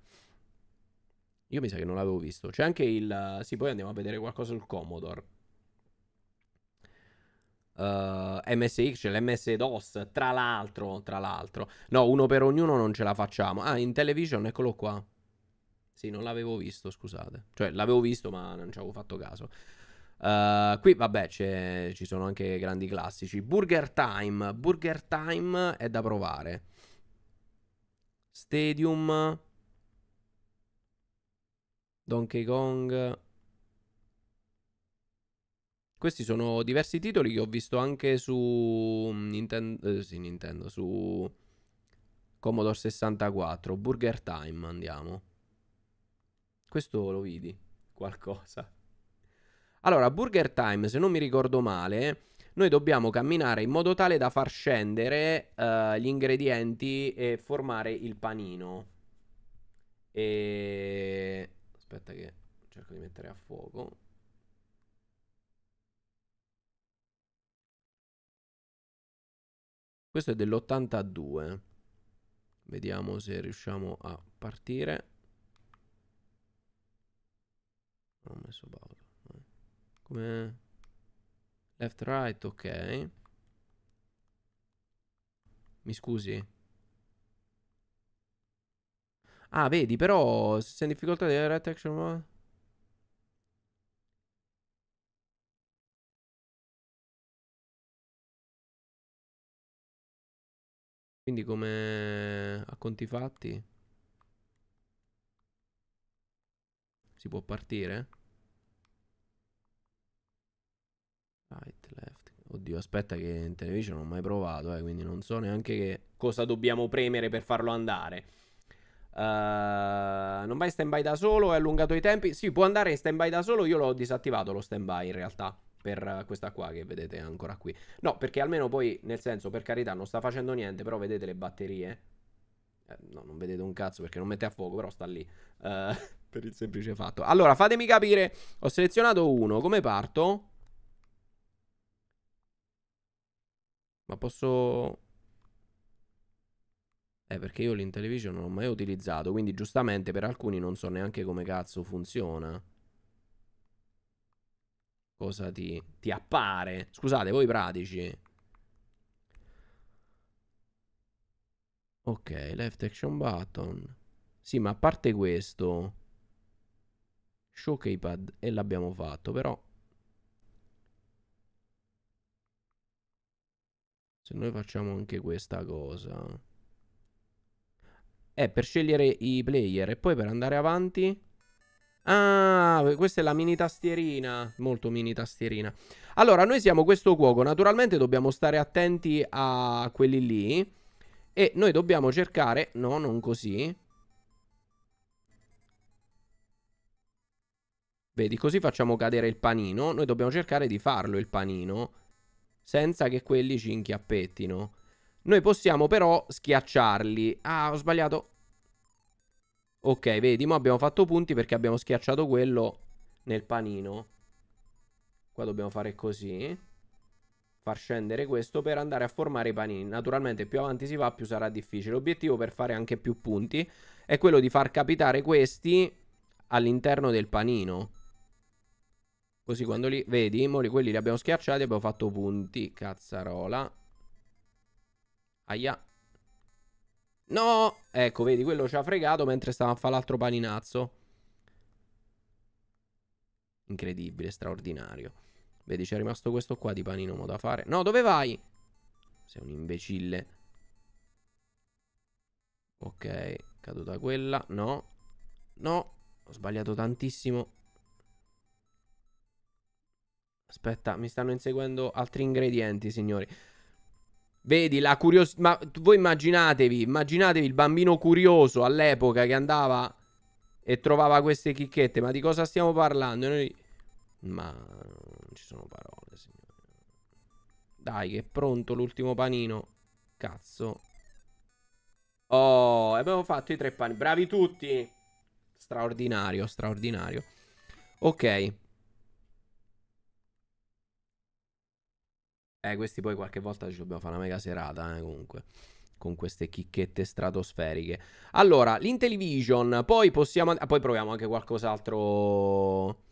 Io mi sa che non l'avevo visto. C'è anche il... Sì, poi andiamo a vedere qualcosa sul Commodore. Uh, eh, MSX, cioè l'MS-DOS, tra l'altro, tra l'altro. No, uno per ognuno non ce la facciamo. Ah, in television, eccolo qua. Sì, non l'avevo visto, scusate. Cioè, l'avevo visto, ma non ci avevo fatto caso. Uh, qui, vabbè, ci sono anche grandi classici. Burger Time. Burger Time è da provare. Stadium. Donkey Kong. Questi sono diversi titoli che ho visto anche su mm, Nintendo, eh, sì, Nintendo, su Commodore 64, Burger Time, andiamo. Questo lo vidi, qualcosa. Allora, Burger Time, se non mi ricordo male, noi dobbiamo camminare in modo tale da far scendere uh, gli ingredienti e formare il panino. E... Aspetta che cerco di mettere a fuoco. Questo è dell'82. Vediamo se riusciamo a partire. Non ho messo Paolo. Come... Left right, ok. Mi scusi? Ah, vedi, però... Se in difficoltà di right action... Quindi come a conti fatti si può partire? Right, left. Oddio, aspetta che in televisione non ho mai provato, eh, quindi non so neanche che cosa dobbiamo premere per farlo andare. Uh, non vai in stand by da solo, hai allungato i tempi. Sì, può andare in stand by da solo, io l'ho disattivato lo stand by in realtà per eh, questa qua che vedete ancora qui. No, perché almeno poi, nel senso, per carità, non sta facendo niente, però vedete le batterie. Eh, no, non vedete un cazzo perché non mette a fuoco, però sta lì. Uh, *laughs* per il semplice fatto. Allora, fatemi capire, ho selezionato uno, come parto? Ma posso... Eh, perché io l'Intellivision non l'ho mai utilizzato, quindi giustamente per alcuni non so neanche come cazzo funziona. Cosa ti, ti appare? Scusate, voi pratici. Ok, left action button. Sì, ma a parte questo... Show keypad e l'abbiamo fatto, però... Se noi facciamo anche questa cosa... È eh, per scegliere i player e poi per andare avanti... Ah, questa è la mini tastierina. Molto mini tastierina. Allora, noi siamo questo cuoco. Naturalmente dobbiamo stare attenti a quelli lì. E noi dobbiamo cercare... No, non così. Vedi, così facciamo cadere il panino. Noi dobbiamo cercare di farlo il panino. Senza che quelli ci inchiappettino. Noi possiamo però schiacciarli. Ah, ho sbagliato. Ok, vedi, ma abbiamo fatto punti perché abbiamo schiacciato quello nel panino. Qua dobbiamo fare così. Far scendere questo per andare a formare i panini. Naturalmente più avanti si va più sarà difficile. L'obiettivo per fare anche più punti è quello di far capitare questi all'interno del panino. Così quando li... Vedi, mori quelli li abbiamo schiacciati abbiamo fatto punti. Cazzarola. Aia. No! Ecco, vedi, quello ci ha fregato mentre stava a fare l'altro paninazzo. Incredibile, straordinario. Vedi, c'è rimasto questo qua di panino mo da fare. No, dove vai? Sei un imbecille. Ok, caduta quella. No. No, ho sbagliato tantissimo. Aspetta, mi stanno inseguendo altri ingredienti, signori. Vedi la curiosità. Ma voi immaginatevi, immaginatevi il bambino curioso all'epoca che andava e trovava queste chicchette. Ma di cosa stiamo parlando? E Noi... Ma non ci sono parole, signore. Dai, che è pronto l'ultimo panino. Cazzo. Oh, abbiamo fatto i tre panini. Bravi tutti. Straordinario, straordinario. Ok. Eh, questi poi qualche volta ci dobbiamo fare una mega serata, eh, comunque con queste chicchette stratosferiche. Allora, l'Intellivision, poi possiamo... Ah, poi proviamo anche qualcos'altro...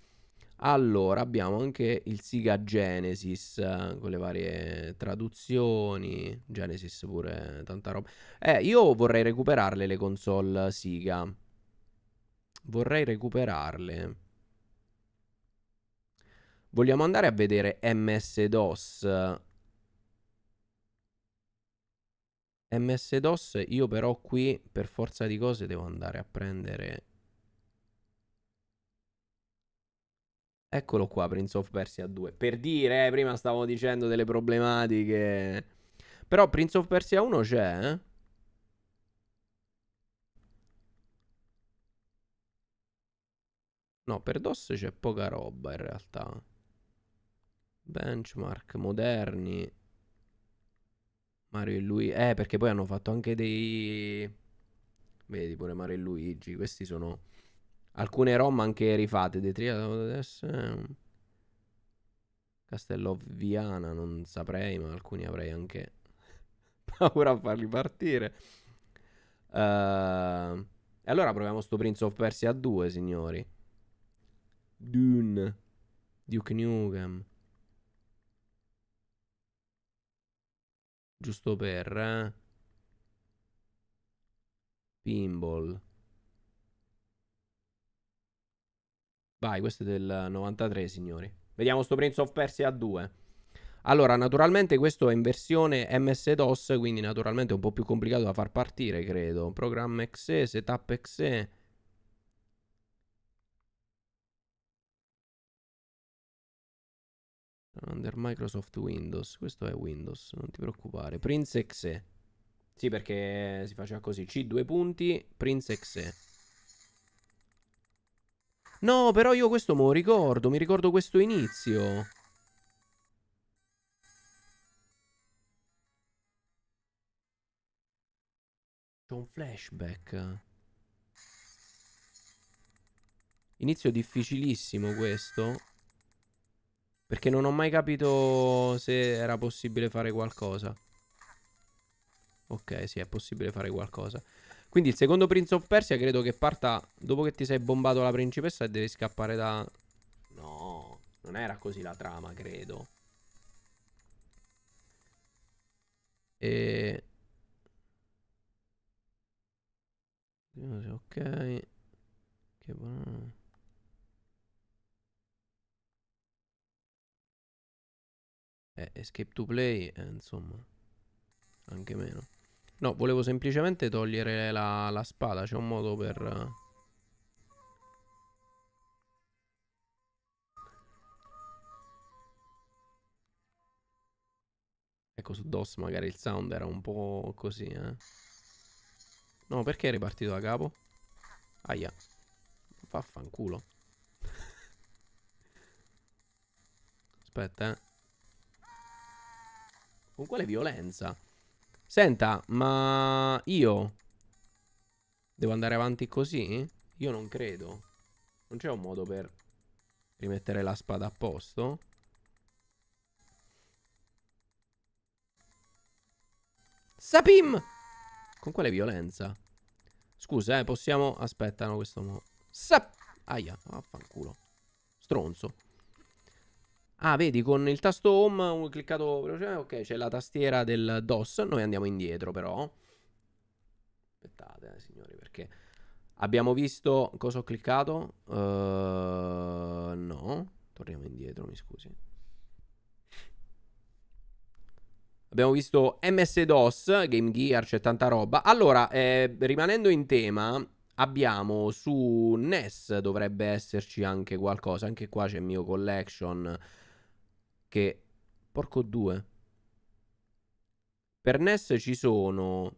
Allora, abbiamo anche il Sega Genesis, eh, con le varie traduzioni, Genesis pure, tanta roba. Eh, io vorrei recuperarle le console Sega. Vorrei recuperarle. Vogliamo andare a vedere MS-DOS MS-DOS, io però qui per forza di cose devo andare a prendere... Eccolo qua, Prince of Persia 2. Per dire, eh, prima stavo dicendo delle problematiche. Però Prince of Persia 1 c'è, eh? No, per DOS c'è poca roba in realtà. Benchmark, moderni. Mario e lui. Eh, perché poi hanno fatto anche dei. Vedi pure Mario e Luigi. Questi sono. Alcune ROM anche rifate. The Triad. Ehm, Castello Viana. Non saprei, ma alcuni avrei anche *laughs* paura a farli partire. Uh... E allora proviamo sto Prince of Persia 2, signori. Dune. Duke Nukem. Giusto per... Eh? Pinball. Vai, questo è del 93, signori. Vediamo sto Prince of Persia 2. Allora, naturalmente questo è in versione MS-DOS, quindi naturalmente è un po' più complicato da far partire, credo. Programma XE, setup XE... Under Microsoft Windows. Questo è Windows, non ti preoccupare. Prince XE. Sì, perché si faceva così. C due punti, Prince XE. No, però io questo me lo ricordo. Mi ricordo questo inizio. C'è un flashback. Inizio difficilissimo questo. Perché non ho mai capito se era possibile fare qualcosa. Ok, sì, è possibile fare qualcosa. Quindi il secondo Prince of Persia credo che parta dopo che ti sei bombato la principessa e devi scappare da... No, non era così la trama, credo. E... Ok. Che buono. eh, escape to play, eh, insomma, anche meno. No, volevo semplicemente togliere la, la spada, c'è un modo per... Eh. Ecco, su DOS magari il sound era un po' così, eh. No, perché è ripartito da capo? Aia. Vaffanculo. *laughs* Aspetta, eh. Con quale violenza? Senta, ma io... Devo andare avanti così? Io non credo. Non c'è un modo per rimettere la spada a posto? Sapim! Con quale violenza? Scusa, eh, possiamo... Aspettano questo mo... Sap... Aia, vaffanculo. Stronzo. Ah, vedi, con il tasto home ho cliccato Ok, c'è la tastiera del DOS. Noi andiamo indietro, però. Aspettate, eh, signori, perché abbiamo visto cosa ho cliccato. Uh, no, torniamo indietro, mi scusi. Abbiamo visto MS-DOS, Game Gear, c'è tanta roba. Allora, eh, rimanendo in tema, abbiamo su NES dovrebbe esserci anche qualcosa. Anche qua c'è il mio collection che... Porco due. Per NES ci sono...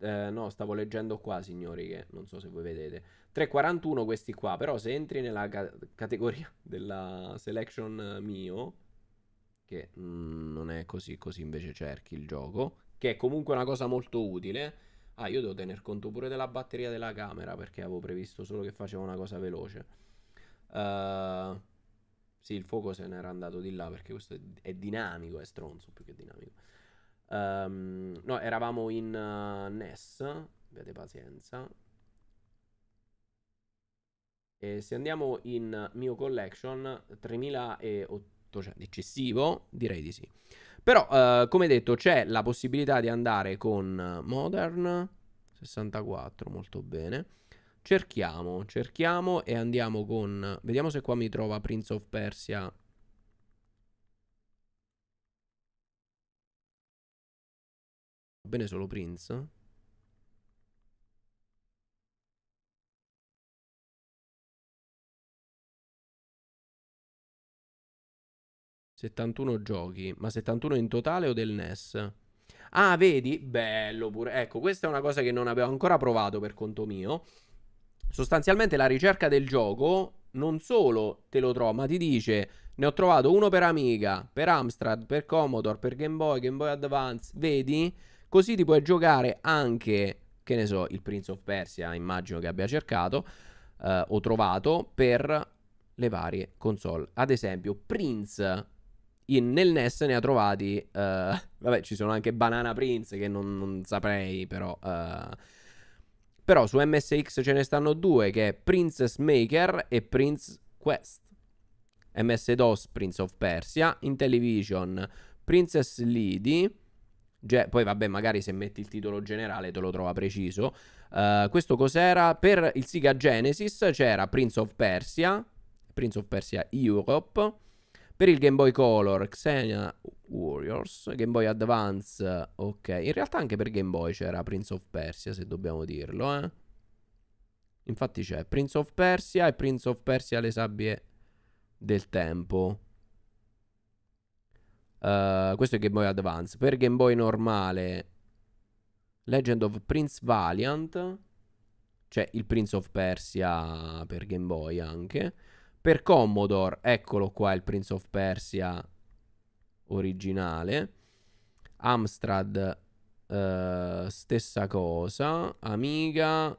Eh, no, stavo leggendo qua, signori, che non so se voi vedete. 341 questi qua, però se entri nella ca- categoria *laughs* della selection mio, che mh, mm, non è così, così invece cerchi il gioco, che è comunque una cosa molto utile. Ah, io devo tener conto pure della batteria della camera perché avevo previsto solo che faceva una cosa veloce. Uh, sì, il fuoco se n'era andato di là perché questo è, è dinamico, è stronzo più che dinamico. Um, no, eravamo in uh, eh, NES, abbiate pazienza. E se andiamo in mio collection, 3800 cioè, eccessivo, direi di sì. Però, uh, come detto, c'è la possibilità di andare con Modern 64, molto bene. Cerchiamo, cerchiamo e andiamo con... Vediamo se qua mi trova Prince of Persia. Va bene solo Prince? 71 giochi, ma 71 in totale o del NES? Ah, vedi? Bello pure. Ecco, questa è una cosa che non avevo ancora provato per conto mio sostanzialmente la ricerca del gioco non solo te lo trova, ma ti dice ne ho trovato uno per Amiga, per Amstrad, per Commodore, per Game Boy, Game Boy Advance, vedi? Così ti puoi giocare anche, che ne so, il Prince of Persia, immagino che abbia cercato eh, o trovato per le varie console. Ad esempio, Prince in, nel NES ne ha trovati, eh, *laughs* vabbè, ci sono anche Banana Prince che non, non saprei però... Eh, però su MSX ce ne stanno due che è Princess Maker e Prince Quest. MS-DOS Prince of Persia, in television Princess Lady. Ge- poi vabbè, magari se metti il titolo generale te lo trova preciso. Uh, questo cos'era? Per il Sega Genesis c'era Prince of Persia, Prince of Persia Europe. Per il Game Boy Color, Xenia Warriors, Game Boy Advance, ok. In realtà anche per Game Boy c'era Prince of Persia, se dobbiamo dirlo, eh. Infatti c'è Prince of Persia e Prince of Persia le sabbie del tempo. Uh, questo è Game Boy Advance. Per Game Boy normale, Legend of Prince Valiant. C'è il Prince of Persia per Game Boy anche. Per Commodore, eccolo qua il Prince of Persia originale. Amstrad, eh, stessa cosa. Amiga,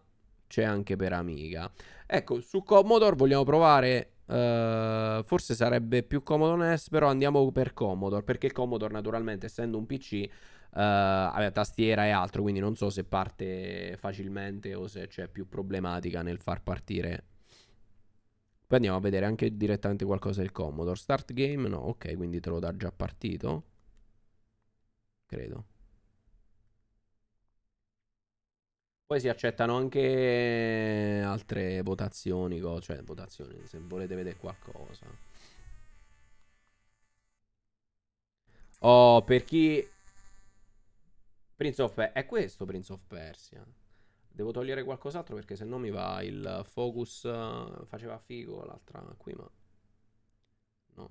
c'è anche per Amiga. Ecco, su Commodore vogliamo provare Uh, forse sarebbe più comodo NES, però andiamo per Commodore, perché Commodore naturalmente essendo un PC uh, eh, aveva tastiera e altro, quindi non so se parte facilmente o se c'è più problematica nel far partire poi andiamo a vedere anche direttamente qualcosa del Commodore. Start game? No, ok, quindi te lo dà già partito. Credo. Poi si accettano anche altre votazioni, cioè votazioni, se volete vedere qualcosa. Oh, per chi... Prince of... È questo Prince of Persia? Devo togliere qualcos'altro perché se no mi va il focus. Eh, faceva figo l'altra qui, ma. No.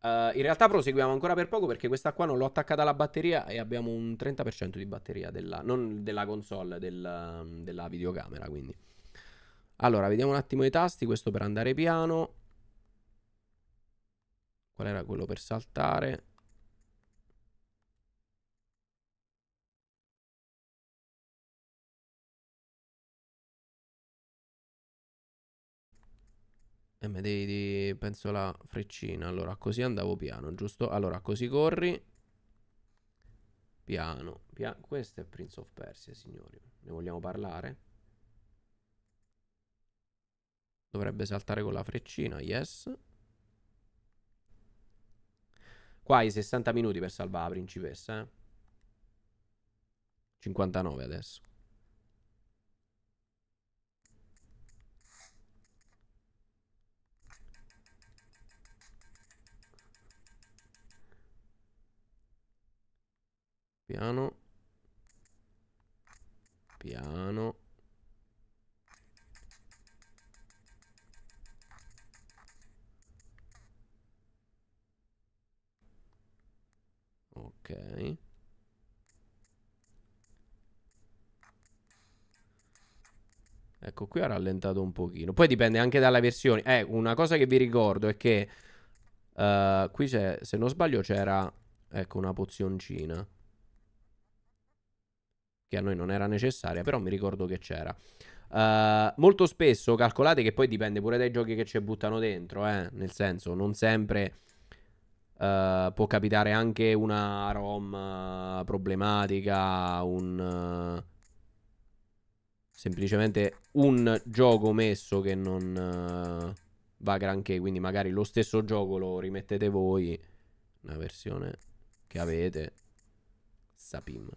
Uh, in realtà proseguiamo ancora per poco perché questa qua non l'ho attaccata alla batteria e abbiamo un 30% di batteria della, non della console, del, mm, della videocamera quindi. Allora, vediamo un attimo i tasti, questo per andare piano. Qual era quello per saltare? E eh, mi devi, devi, penso, la freccina. Allora, così andavo piano, giusto? Allora, così corri. Piano. Pia Questo è Prince of Persia, signori. Ne vogliamo parlare? Dovrebbe saltare con la freccina, yes. Qua hai 60 minuti per salvare la principessa, eh? 59 adesso. Piano. Piano. Ok. Ecco, qui ha rallentato un pochino. Poi dipende anche dalla versione. Eh, una cosa che vi ricordo è che uh, qui c'è, se non sbaglio, c'era, ecco, una pozioncina che a noi non era necessaria, però mi ricordo che c'era. Uh, molto spesso calcolate che poi dipende pure dai giochi che ci buttano dentro, eh? nel senso non sempre uh, può capitare anche una ROM eh, problematica, un... Uh, semplicemente un gioco messo che non va granché, quindi magari lo stesso gioco lo rimettete voi, una versione che avete, sapim.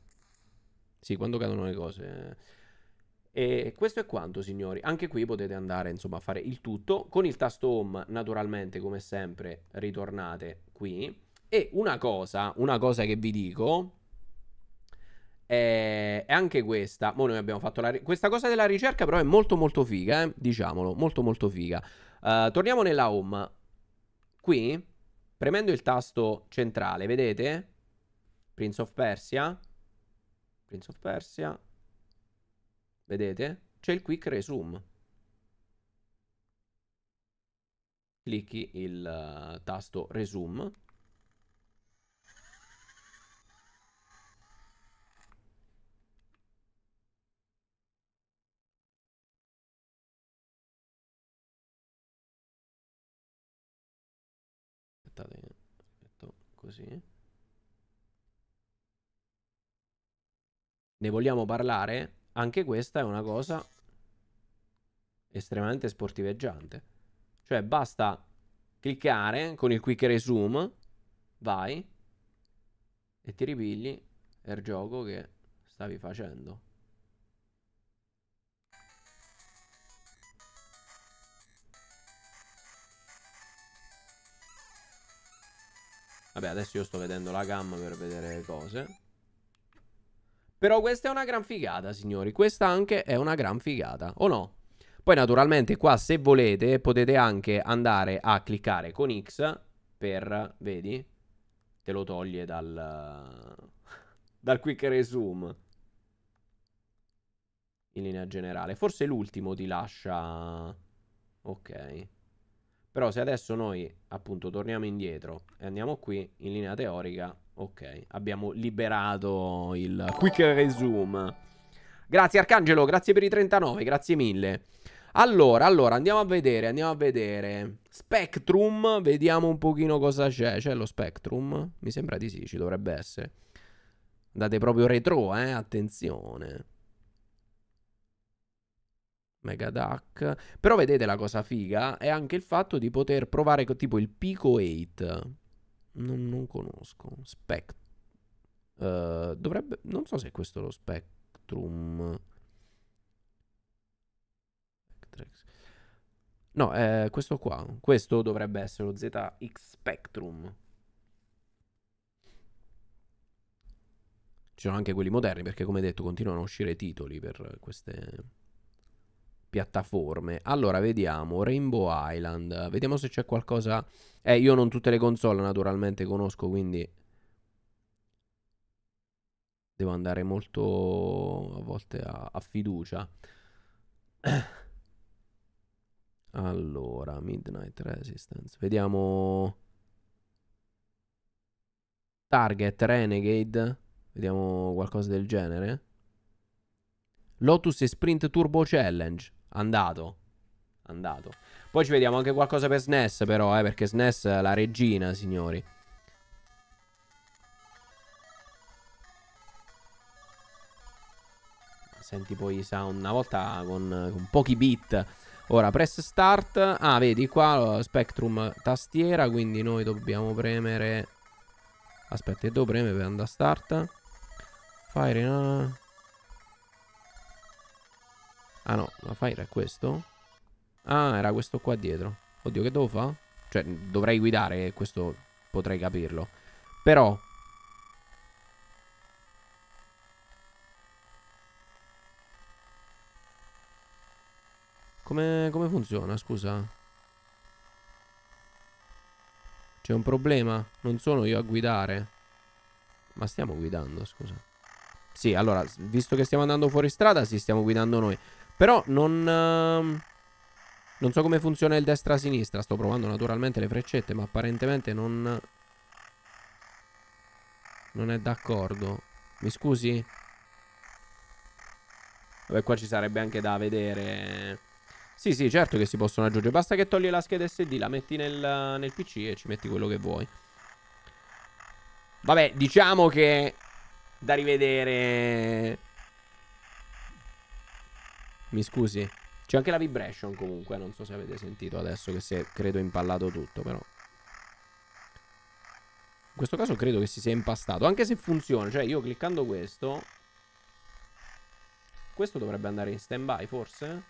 Sì, quando cadono le cose. E questo è quanto, signori. Anche qui potete andare, insomma, a fare il tutto. Con il tasto home, naturalmente, come sempre, ritornate qui. E una cosa, una cosa che vi dico... È anche questa. Mo noi abbiamo fatto la... Questa cosa della ricerca, però, è molto, molto figa, eh? Diciamolo, molto, molto figa. Uh, torniamo nella home. Qui, premendo il tasto centrale, vedete? Prince of Persia Prince of Persia. Vedete? C'è il quick resume. Clicchi il uh, tasto resume. Aspettate, metto così. Ne vogliamo parlare? Anche questa è una cosa estremamente sportiveggiante. Cioè basta cliccare con il quick resume, vai e ti ripigli il gioco che stavi facendo. Vabbè, adesso io sto vedendo la gamma per vedere le cose. Però questa è una gran figata, signori. Questa anche è una gran figata, o no? Poi naturalmente qua se volete potete anche andare a cliccare con X per, vedi, te lo toglie dal, dal quick resume in linea generale. Forse l'ultimo ti lascia... Ok. Però se adesso noi appunto torniamo indietro e andiamo qui in linea teorica, Ok, abbiamo liberato il quick resume. Grazie Arcangelo, grazie per i 39, grazie mille. Allora, allora, andiamo a vedere, andiamo a vedere. Spectrum, vediamo un pochino cosa c'è. C'è lo Spectrum? Mi sembra di sì, ci dovrebbe essere. Andate proprio retro, eh, attenzione. Mega Duck. Però vedete la cosa figa è anche il fatto di poter provare tipo il Pico 8 non, non conosco. Spect. Uh, eh, dovrebbe. Non so se è questo lo Spectrum. No, è questo qua. Questo dovrebbe essere lo ZX Spectrum. Ci sono anche quelli moderni perché, come detto, continuano a uscire titoli per queste piattaforme. Allora, vediamo Rainbow Island. Vediamo se c'è qualcosa. Eh, io non tutte le console naturalmente conosco, quindi devo andare molto a volte a, a fiducia. *coughs* Allora, Midnight Resistance. Vediamo Target Renegade. Vediamo qualcosa del genere. Lotus e Sprint Turbo Challenge. Andato. Andato. Poi ci vediamo anche qualcosa per SNES però, eh, perché SNES è la regina, signori. Senti poi i sound una volta con, con pochi bit. Ora, press start. Ah, vedi qua, Spectrum tastiera, quindi noi dobbiamo premere... Aspetta, devo premere per andare a start. Fire... in Ah no, la fire è questo? Ah, era questo qua dietro. Oddio, che devo fare? Cioè, dovrei guidare, questo potrei capirlo. Però... Come, come funziona, scusa? C'è un problema? Non sono io a guidare. Ma stiamo guidando, scusa. Sì, allora, visto che stiamo andando fuori strada, sì, stiamo guidando noi. Però non... Ehm, non so come funziona il destra-sinistra. Sto provando naturalmente le freccette, ma apparentemente non... Non è d'accordo. Mi scusi? Vabbè, qua ci sarebbe anche da vedere... Sì, sì, certo che si possono aggiungere. Basta che togli la scheda SD, la metti nel, nel PC e ci metti quello che vuoi. Vabbè, diciamo che... Da rivedere... Mi scusi. C'è anche la vibration comunque, non so se avete sentito adesso che si è, credo, impallato tutto, però. In questo caso credo che si sia impastato, anche se funziona, cioè io cliccando questo... Questo dovrebbe andare in stand-by, forse?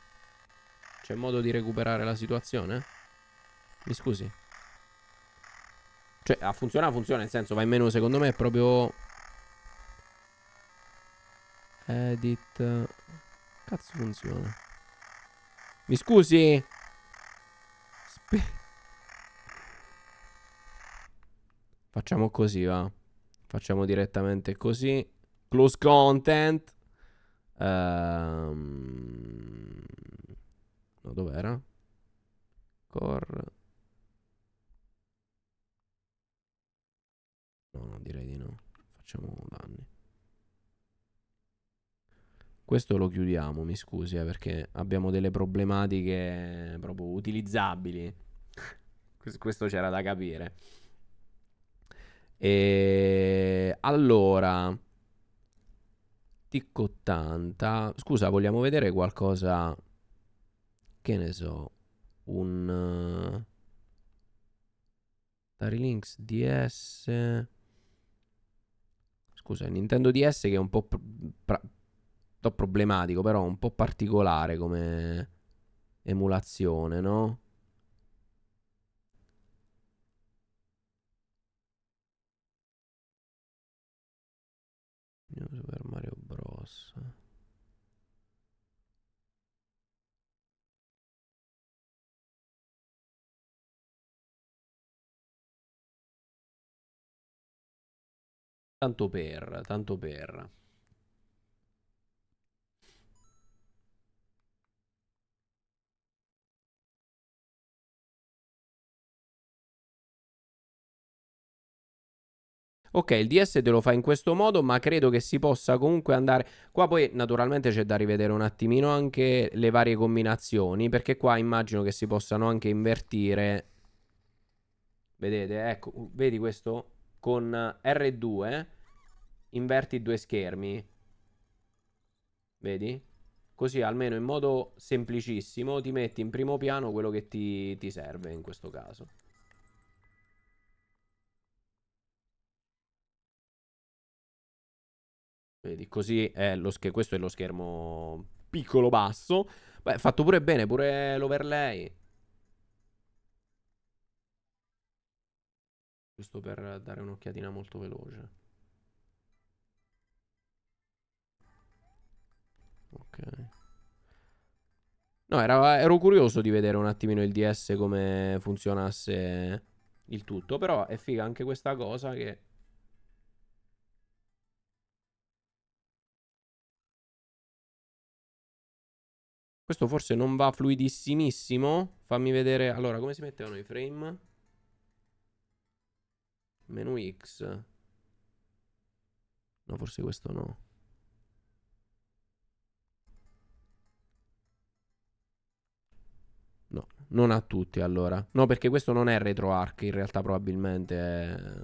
C'è modo di recuperare la situazione? Mi scusi. Cioè, ha funzionato, funziona, nel senso, va in menu, secondo me è proprio... Edit cazzo funziona? Mi scusi? Spe Facciamo così, va. Facciamo direttamente così. Close content. Um... No, dov'era? Core. No, no, direi di no. Facciamo danni. Questo lo chiudiamo, mi scusi, eh, perché abbiamo delle problematiche proprio utilizzabili. Questo c'era da capire. E allora, Tic 80. Scusa, vogliamo vedere qualcosa? Che ne so, un eh, Tarilinx DS. Scusa, Nintendo DS che è un po' pra- non problematico, però un po' particolare come emulazione, no? Super Mario Bros. Tanto per, tanto per. Ok, il DS te lo fa in questo modo, ma credo che si possa comunque andare... Qua poi naturalmente c'è da rivedere un attimino anche le varie combinazioni, perché qua immagino che si possano anche invertire. Vedete, ecco, vedi questo? Con R2 inverti due schermi. Vedi? Così almeno in modo semplicissimo ti metti in primo piano quello che ti, ti serve in questo caso. Vedi, così è lo schermo. Questo è lo schermo piccolo basso. Beh, fatto pure bene, pure l'overlay. Giusto per dare un'occhiatina molto veloce. Ok. No, era, ero curioso di vedere un attimino il DS come funzionasse il tutto. Però è figa anche questa cosa che Questo forse non va fluidissimissimo. Fammi vedere. Allora, come si mettevano i frame? Menu X. No, forse questo no. No, non a tutti allora. No, perché questo non è RetroArch, in realtà probabilmente è...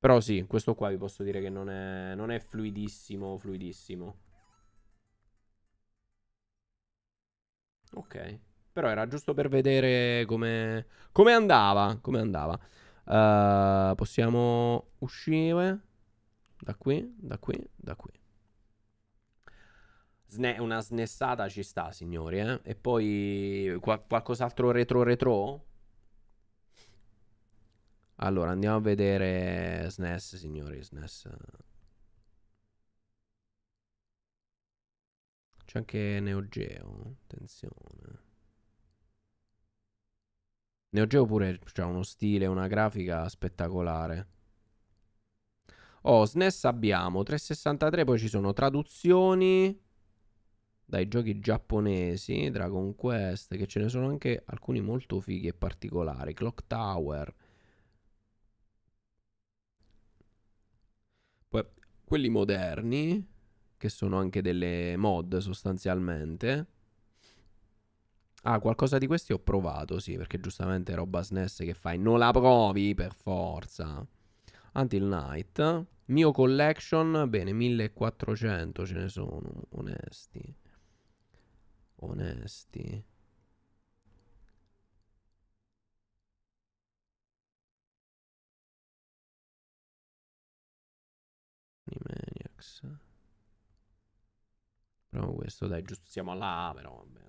Però sì, questo qua vi posso dire che non è, non è fluidissimo, fluidissimo. Ok. Però era giusto per vedere come, come andava. Come andava. Uh, possiamo uscire da qui, da qui, da qui. Sne- una snessata ci sta, signori. Eh? E poi qual- qualcos'altro retro retro? Allora, andiamo a vedere SNES, signori. SNES. C'è anche Neo Geo, attenzione. Neo Geo pure ha uno stile, una grafica spettacolare. Oh, SNES abbiamo 363, poi ci sono traduzioni dai giochi giapponesi, Dragon Quest, che ce ne sono anche alcuni molto fighi e particolari, Clock Tower. Poi quelli moderni, che sono anche delle mod sostanzialmente. Ah, qualcosa di questi ho provato, sì, perché giustamente roba SNES che fai, non la provi per forza. Until Night, mio collection, bene, 1400 ce ne sono, onesti. Onesti. Animaniacs. Proviamo questo, dai, giusto siamo alla A, però va bene.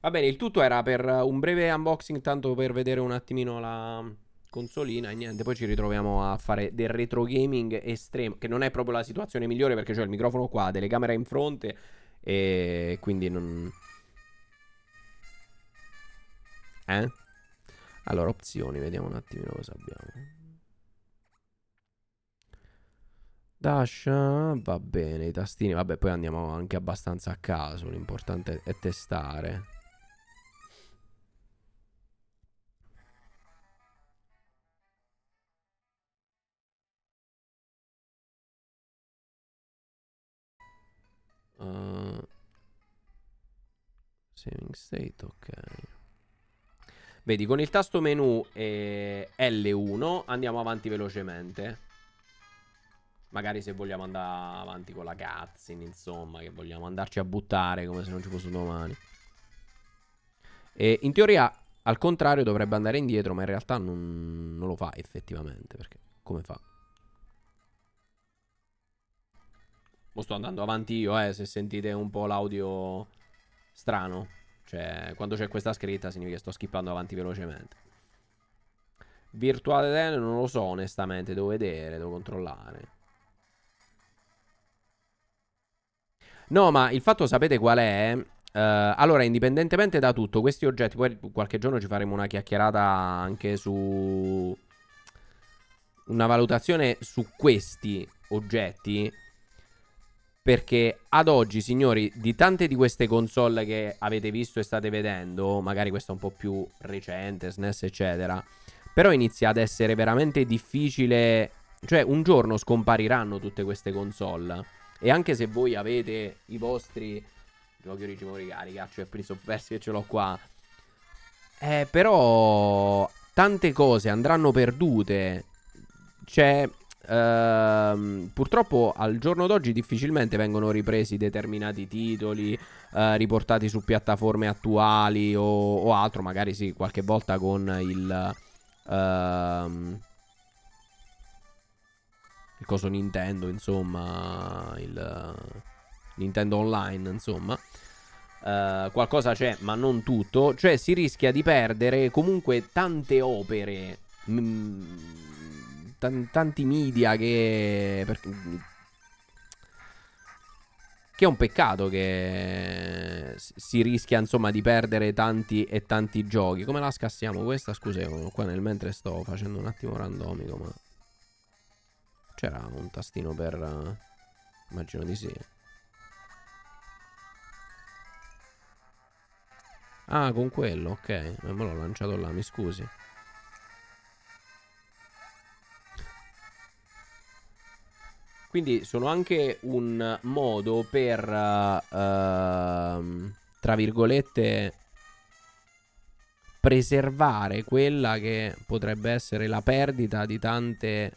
Va bene, il tutto era per un breve unboxing, tanto per vedere un attimino la consolina e niente, poi ci ritroviamo a fare del retro gaming estremo, che non è proprio la situazione migliore perché c'è il microfono qua, telecamera in fronte e quindi non... Eh? Allora, opzioni, vediamo un attimino cosa abbiamo. Dash, va bene, i tastini, vabbè, poi andiamo anche abbastanza a caso, l'importante è testare. Uh, saving state, ok. Vedi, con il tasto menu e L1 andiamo avanti velocemente. Magari se vogliamo andare avanti con la Gazzin, insomma, che vogliamo andarci a buttare come se non ci fosse domani. E in teoria, al contrario, dovrebbe andare indietro, ma in realtà non, non lo fa effettivamente, perché come fa? Mo sto andando avanti io, eh, se sentite un po' l'audio strano. Cioè, quando c'è questa scritta significa che sto skippando avanti velocemente. Virtuale non lo so onestamente, devo vedere, devo controllare. No, ma il fatto sapete qual è? Uh, allora, indipendentemente da tutto, questi oggetti, poi qualche giorno ci faremo una chiacchierata anche su una valutazione su questi oggetti. Perché ad oggi, signori, di tante di queste console che avete visto e state vedendo, magari questa un po' più recente, SNES, eccetera, però inizia ad essere veramente difficile. Cioè, un giorno scompariranno tutte queste console. E anche se voi avete i vostri giochi originali, carica, cioè Prince of Persia che ce l'ho qua. Eh, però tante cose andranno perdute. Cioè, ehm, purtroppo al giorno d'oggi difficilmente vengono ripresi determinati titoli, eh, riportati su piattaforme attuali o, o, altro, magari sì, qualche volta con il... Ehm, coso Nintendo, insomma, il Nintendo Online, insomma. Uh, qualcosa c'è, ma non tutto. Cioè, si rischia di perdere comunque tante opere. Mh, mm, t- tanti media che. Perché, che è un peccato che si rischia insomma di perdere tanti e tanti giochi. Come la scassiamo questa? Scusa, qua nel mentre sto facendo un attimo randomico, ma c'era un tastino per... Uh, immagino di sì. Ah, con quello, ok. Eh, me l'ho lanciato là, mi scusi. Quindi sono anche un modo per, uh, uh, tra virgolette, preservare quella che potrebbe essere la perdita di tante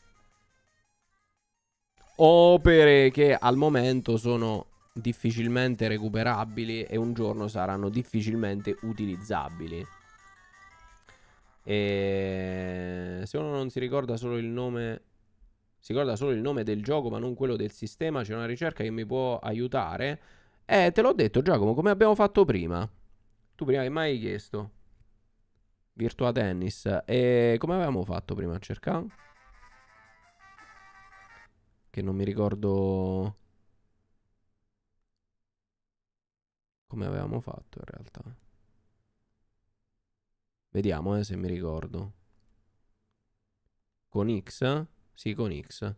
opere che al momento sono difficilmente recuperabili e un giorno saranno difficilmente utilizzabili. E se uno non si ricorda solo il nome si ricorda solo il nome del gioco ma non quello del sistema, c'è una ricerca che mi può aiutare. Eh, te l'ho detto Giacomo, come abbiamo fatto prima. Tu prima che mai hai chiesto Virtua Tennis. E come avevamo fatto prima a cercare? che non mi ricordo come avevamo fatto in realtà. Vediamo eh, se mi ricordo. Con X? Sì, con X.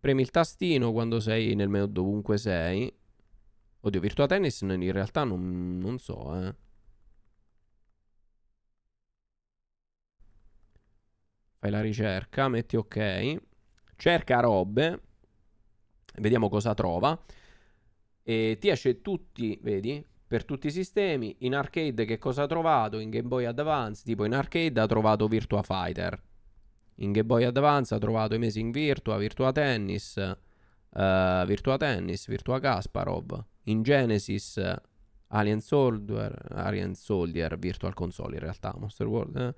Premi il tastino quando sei nel menu dovunque sei. Oddio, Virtua Tennis in realtà non, non so, eh. Fai la ricerca, metti ok cerca robe, vediamo cosa trova, e ti esce tutti, vedi, per tutti i sistemi, in arcade che cosa ha trovato? In Game Boy Advance, tipo in arcade ha trovato Virtua Fighter, in Game Boy Advance ha trovato Amazing Virtua, Virtua Tennis, uh, Virtua Tennis, Virtua Kasparov, in Genesis... Alien Soldier, Alien Soldier, Virtual Console in realtà, Monster World, eh?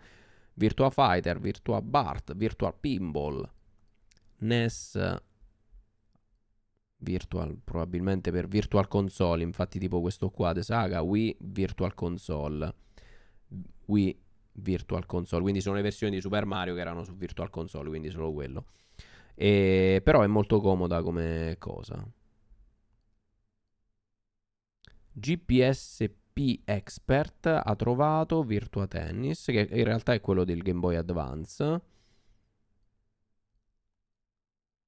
Virtua Fighter, Virtua Bart, Virtual Pinball, NES Virtual, probabilmente per Virtual Console, infatti tipo questo qua, The Saga, Wii Virtual Console, Wii Virtual Console, quindi sono le versioni di Super Mario che erano su Virtual Console, quindi solo quello. E, però è molto comoda come cosa. GPSP Expert ha trovato Virtua Tennis, che in realtà è quello del Game Boy Advance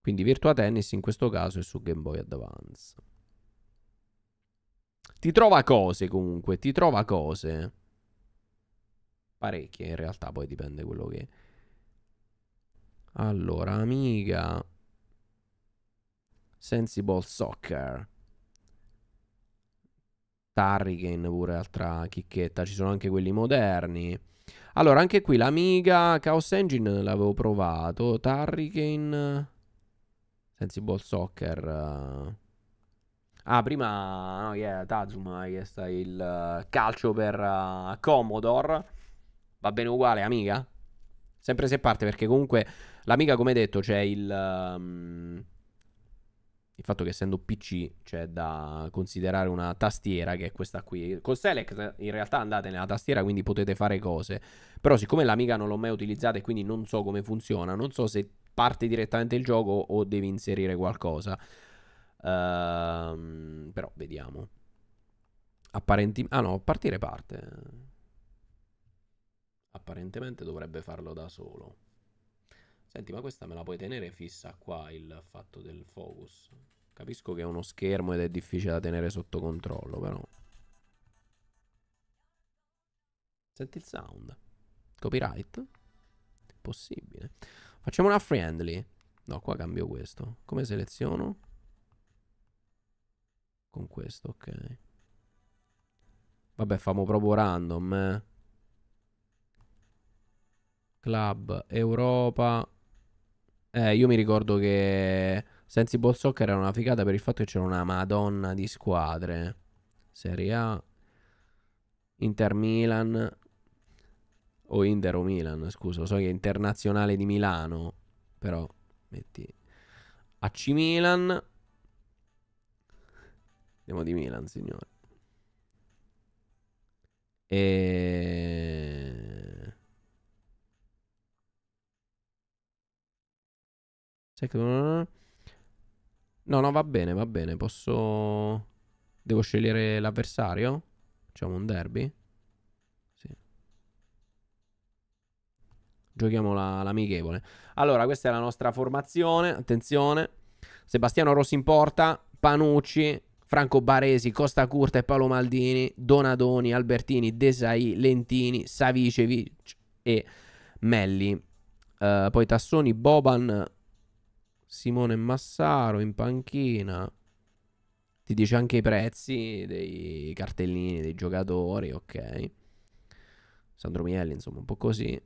quindi Virtua Tennis in questo caso è su Game Boy Advance. Ti trova cose comunque, ti trova cose. Parecchie in realtà, poi dipende quello che... Allora, amica... Sensible Soccer. Tarrigan pure altra chicchetta, ci sono anche quelli moderni. Allora, anche qui l'amiga Chaos Engine l'avevo provato, Tarrigan Sensible Soccer. Uh... Ah, prima no, yeah, Tazuma che chiesto il uh, calcio per uh, Commodore. Va bene uguale, amica. Sempre se parte perché comunque l'amica, come detto, c'è il um, il fatto che essendo PC c'è da considerare una tastiera che è questa qui. Con Select in realtà andate nella tastiera, quindi potete fare cose. Però siccome l'amica non l'ho mai utilizzata e quindi non so come funziona, non so se parte direttamente il gioco o devi inserire qualcosa. Uh, però vediamo. Apparenti... Ah no, partire parte. Apparentemente dovrebbe farlo da solo. Senti, ma questa me la puoi tenere fissa qua il fatto del focus? Capisco che è uno schermo ed è difficile da tenere sotto controllo, però. Senti il sound. Copyright? Possibile. Facciamo una friendly. No, qua cambio questo. Come seleziono? Con questo, ok. Vabbè, famo proprio random. Eh. Club, Europa. Eh, io mi ricordo che Sensible Soccer era una figata per il fatto che c'era una madonna di squadre. Serie A. Inter Milan. O Inter o Milan, scusa. Lo so che è internazionale di Milano. Però metti AC Milan. Andiamo di Milan, signore. E... No, no, va bene, va bene. Posso... Devo scegliere l'avversario? Facciamo un derby? Giochiamo la, l'amichevole. Allora, questa è la nostra formazione. Attenzione. Sebastiano Rossi in porta. Panucci, Franco Baresi, Costa Curta e Paolo Maldini, Donadoni, Albertini, Desai, Lentini, Savicevic e Melli. Uh, poi Tassoni, Boban, Simone Massaro in panchina. Ti dice anche i prezzi dei cartellini dei giocatori, ok. Sandro Mielli, insomma, un po' così.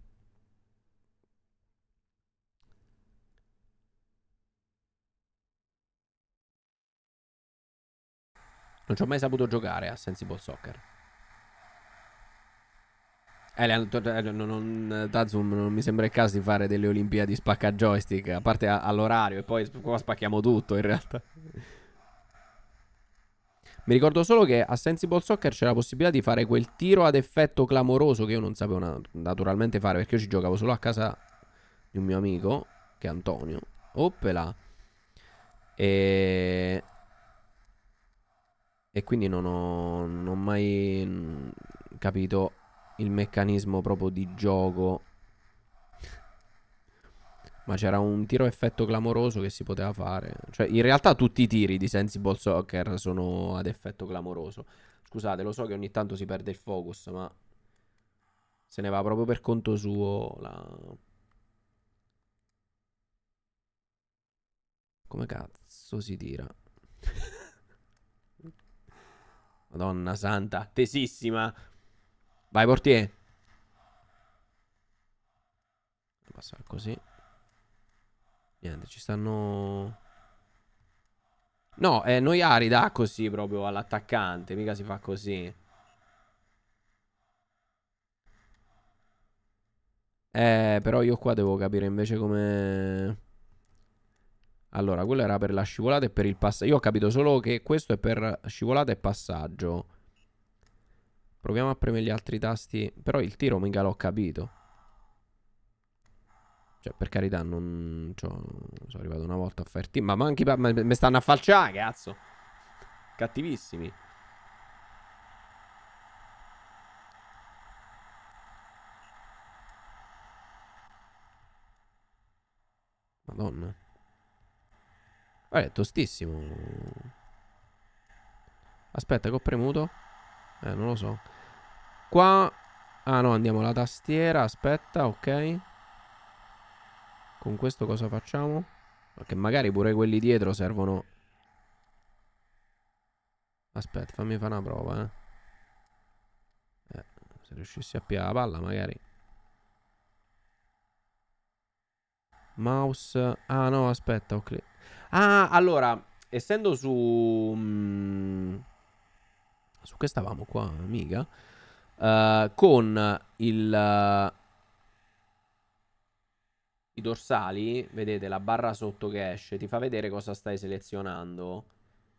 Non ci ho mai saputo giocare a Sensible Soccer. Eh, eh non, non, Tazum, non mi sembra il caso di fare delle Olimpiadi spacca joystick, a parte a, all'orario, e poi qua spacchiamo tutto in realtà. Mi ricordo solo che a Sensible Soccer c'era la possibilità di fare quel tiro ad effetto clamoroso che io non sapevo na- naturalmente fare perché io ci giocavo solo a casa di un mio amico che è Antonio. Oppela. E e quindi non ho, non ho mai mm, capito il meccanismo proprio di gioco. Ma c'era un tiro effetto clamoroso che si poteva fare. Cioè, in realtà tutti i tiri di Sensible Soccer sono ad effetto clamoroso. Scusate, lo so che ogni tanto si perde il focus, ma se ne va proprio per conto suo la... Come cazzo si tira? *laughs* Madonna santa, tesissima. Vai Portier. Passa così. Niente, ci stanno... No, eh, Ari dà così proprio all'attaccante, mica si fa così. Eh, però io qua devo capire invece come... Allora, quello era per la scivolata e per il passaggio. Io ho capito solo che questo è per scivolata e passaggio. Proviamo a premere gli altri tasti. Però il tiro mica l'ho capito. Cioè, per carità, non... Cioè, sono arrivato una volta a fare team. Ma manchi... Pa... Mi stanno a falciare, ah, cazzo. Cattivissimi. Madonna. Guarda, è tostissimo. Aspetta, che ho premuto? Eh, non lo so. Qua... Ah, no, andiamo alla tastiera. Aspetta, ok. Con questo cosa facciamo? Perché magari pure quelli dietro servono... Aspetta, fammi fare una prova, eh. eh se riuscissi a piare la palla, magari. Mouse... Ah, no, aspetta, ho cliccato. Ah, allora, essendo su... Mm, su che stavamo qua, amica? Uh, eh, con il... Uh, I dorsali, vedete la barra sotto che esce, ti fa vedere cosa stai selezionando.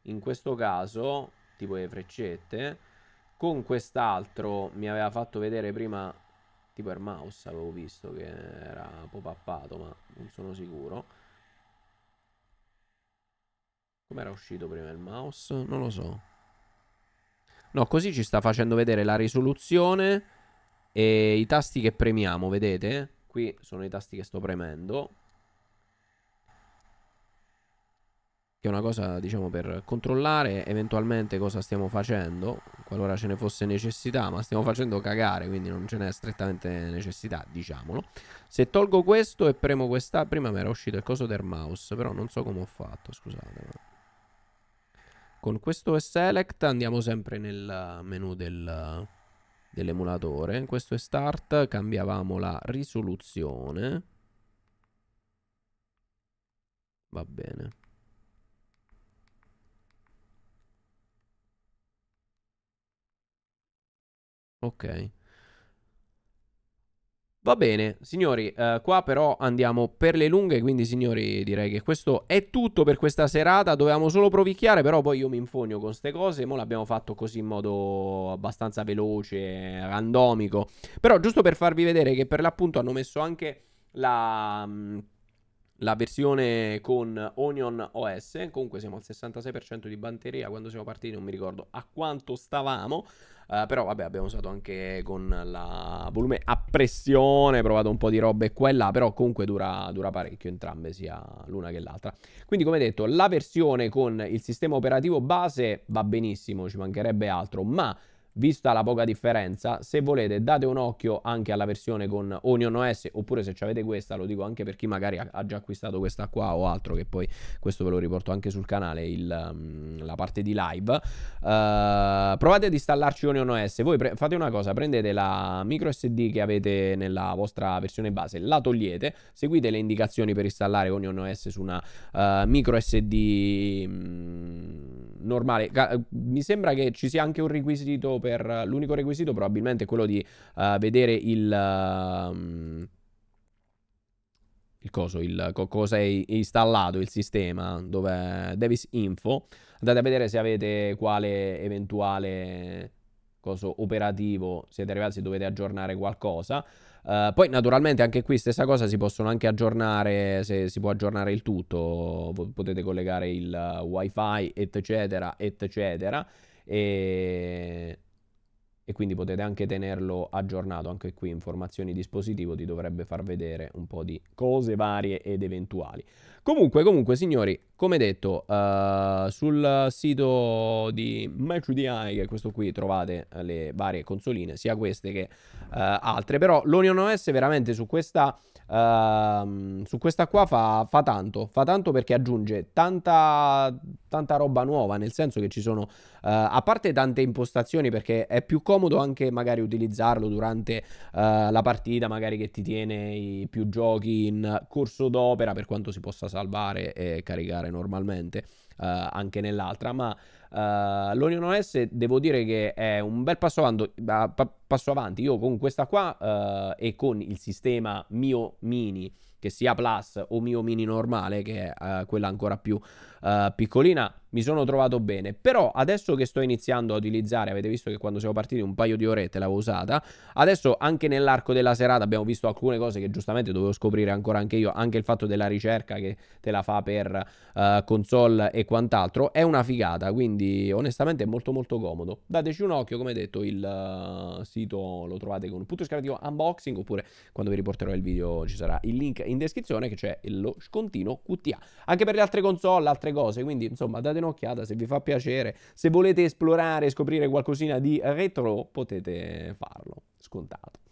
In questo caso, tipo le freccette, con quest'altro mi aveva fatto vedere prima tipo il mouse avevo visto che era un po' pappato, ma non sono sicuro come era uscito prima il mouse? Non lo so. No, così ci sta facendo vedere la risoluzione e i tasti che premiamo, vedete? Qui sono i tasti che sto premendo. Che è una cosa, diciamo, per controllare eventualmente cosa stiamo facendo, qualora ce ne fosse necessità, ma stiamo facendo cagare, quindi non ce n'è strettamente necessità, diciamolo. Se tolgo questo e premo questa, prima mi era uscito il coso del mouse, però non so come ho fatto, scusate con questo select andiamo sempre nel menu del, dell'emulatore. Questo è start, cambiavamo la risoluzione. Va bene. Ok. Va bene, signori, eh, qua però andiamo per le lunghe, quindi signori direi che questo è tutto per questa serata, dovevamo solo provicchiare, però poi io mi infogno con queste cose, mo l'abbiamo fatto così in modo abbastanza veloce, randomico, però giusto per farvi vedere che per l'appunto hanno messo anche la... Mh, mm, la versione con Onion OS, comunque siamo al 66% di batteria, quando siamo partiti non mi ricordo a quanto stavamo, eh, però vabbè abbiamo usato anche con la volume a pressione, provato un po' di robe qua e là, però comunque dura, dura parecchio entrambe, sia l'una che l'altra. Quindi come detto, la versione con il sistema operativo base va benissimo, ci mancherebbe altro, ma Vista la poca differenza, se volete date un occhio anche alla versione con Onion OS oppure se avete questa, lo dico anche per chi magari ha già acquistato questa qua o altro che poi questo ve lo riporto anche sul canale il, mm, la parte di live. Uh, provate ad installarci Onion OS, voi pre- fate una cosa, prendete la micro SD che avete nella vostra versione base, la togliete, seguite le indicazioni per installare Onion OS su una uh, micro SD mm, normale. mi sembra che ci sia anche un requisito per eh, l'unico requisito probabilmente è quello di uh, vedere il... Uh, il coso, il co- cosa è installato il sistema, dove Davis Info, andate a vedere se avete quale eventuale coso operativo siete arrivati, se dovete aggiornare qualcosa. Uh, poi naturalmente anche qui stessa cosa si possono anche aggiornare, se si può aggiornare il tutto, potete collegare il wifi eccetera eccetera e e quindi potete anche tenerlo aggiornato, anche qui informazioni dispositivo ti dovrebbe far vedere un po' di cose varie ed eventuali. Comunque, comunque signori, come detto, uh, sul sito di MatchDI, che è questo qui, trovate eh, le varie consoline, sia queste che uh, altre, però l'Onion OS veramente su questa Uh, su questa qua fa, fa, tanto, fa tanto perché aggiunge tanta, tanta roba nuova, nel senso che ci sono, uh, a parte tante impostazioni, perché è più comodo anche magari utilizzarlo durante uh, la partita, magari che ti tiene i più giochi in corso d'opera, per quanto si possa salvare e caricare normalmente eh, anche nell'altra, ma Uh, eh, L'Onion OS devo dire che è un bel passo avanti, passo avanti. Io con questa qua uh, e con il sistema mio mini, che sia Plus o mio mini normale, che è uh, quella ancora più piccolina, mi sono trovato bene. Però adesso che sto iniziando a utilizzare, avete visto che quando siamo partiti un paio di orette l'avevo usata, adesso anche nell'arco della serata abbiamo visto alcune cose che giustamente dovevo scoprire ancora anche io, anche il fatto della ricerca che te la fa per uh, console e quant'altro, è una figata, quindi onestamente è molto molto comodo. Dateci un occhio, come detto il uh, sito lo trovate con un punto scaricativo unboxing oppure quando vi riporterò il video ci sarà il link in descrizione che c'è lo scontino QTA. Anche per le altre console, altre cose, quindi insomma dateci un'occhiata se vi fa piacere. Se volete esplorare e scoprire qualcosina di retro, potete farlo, scontato.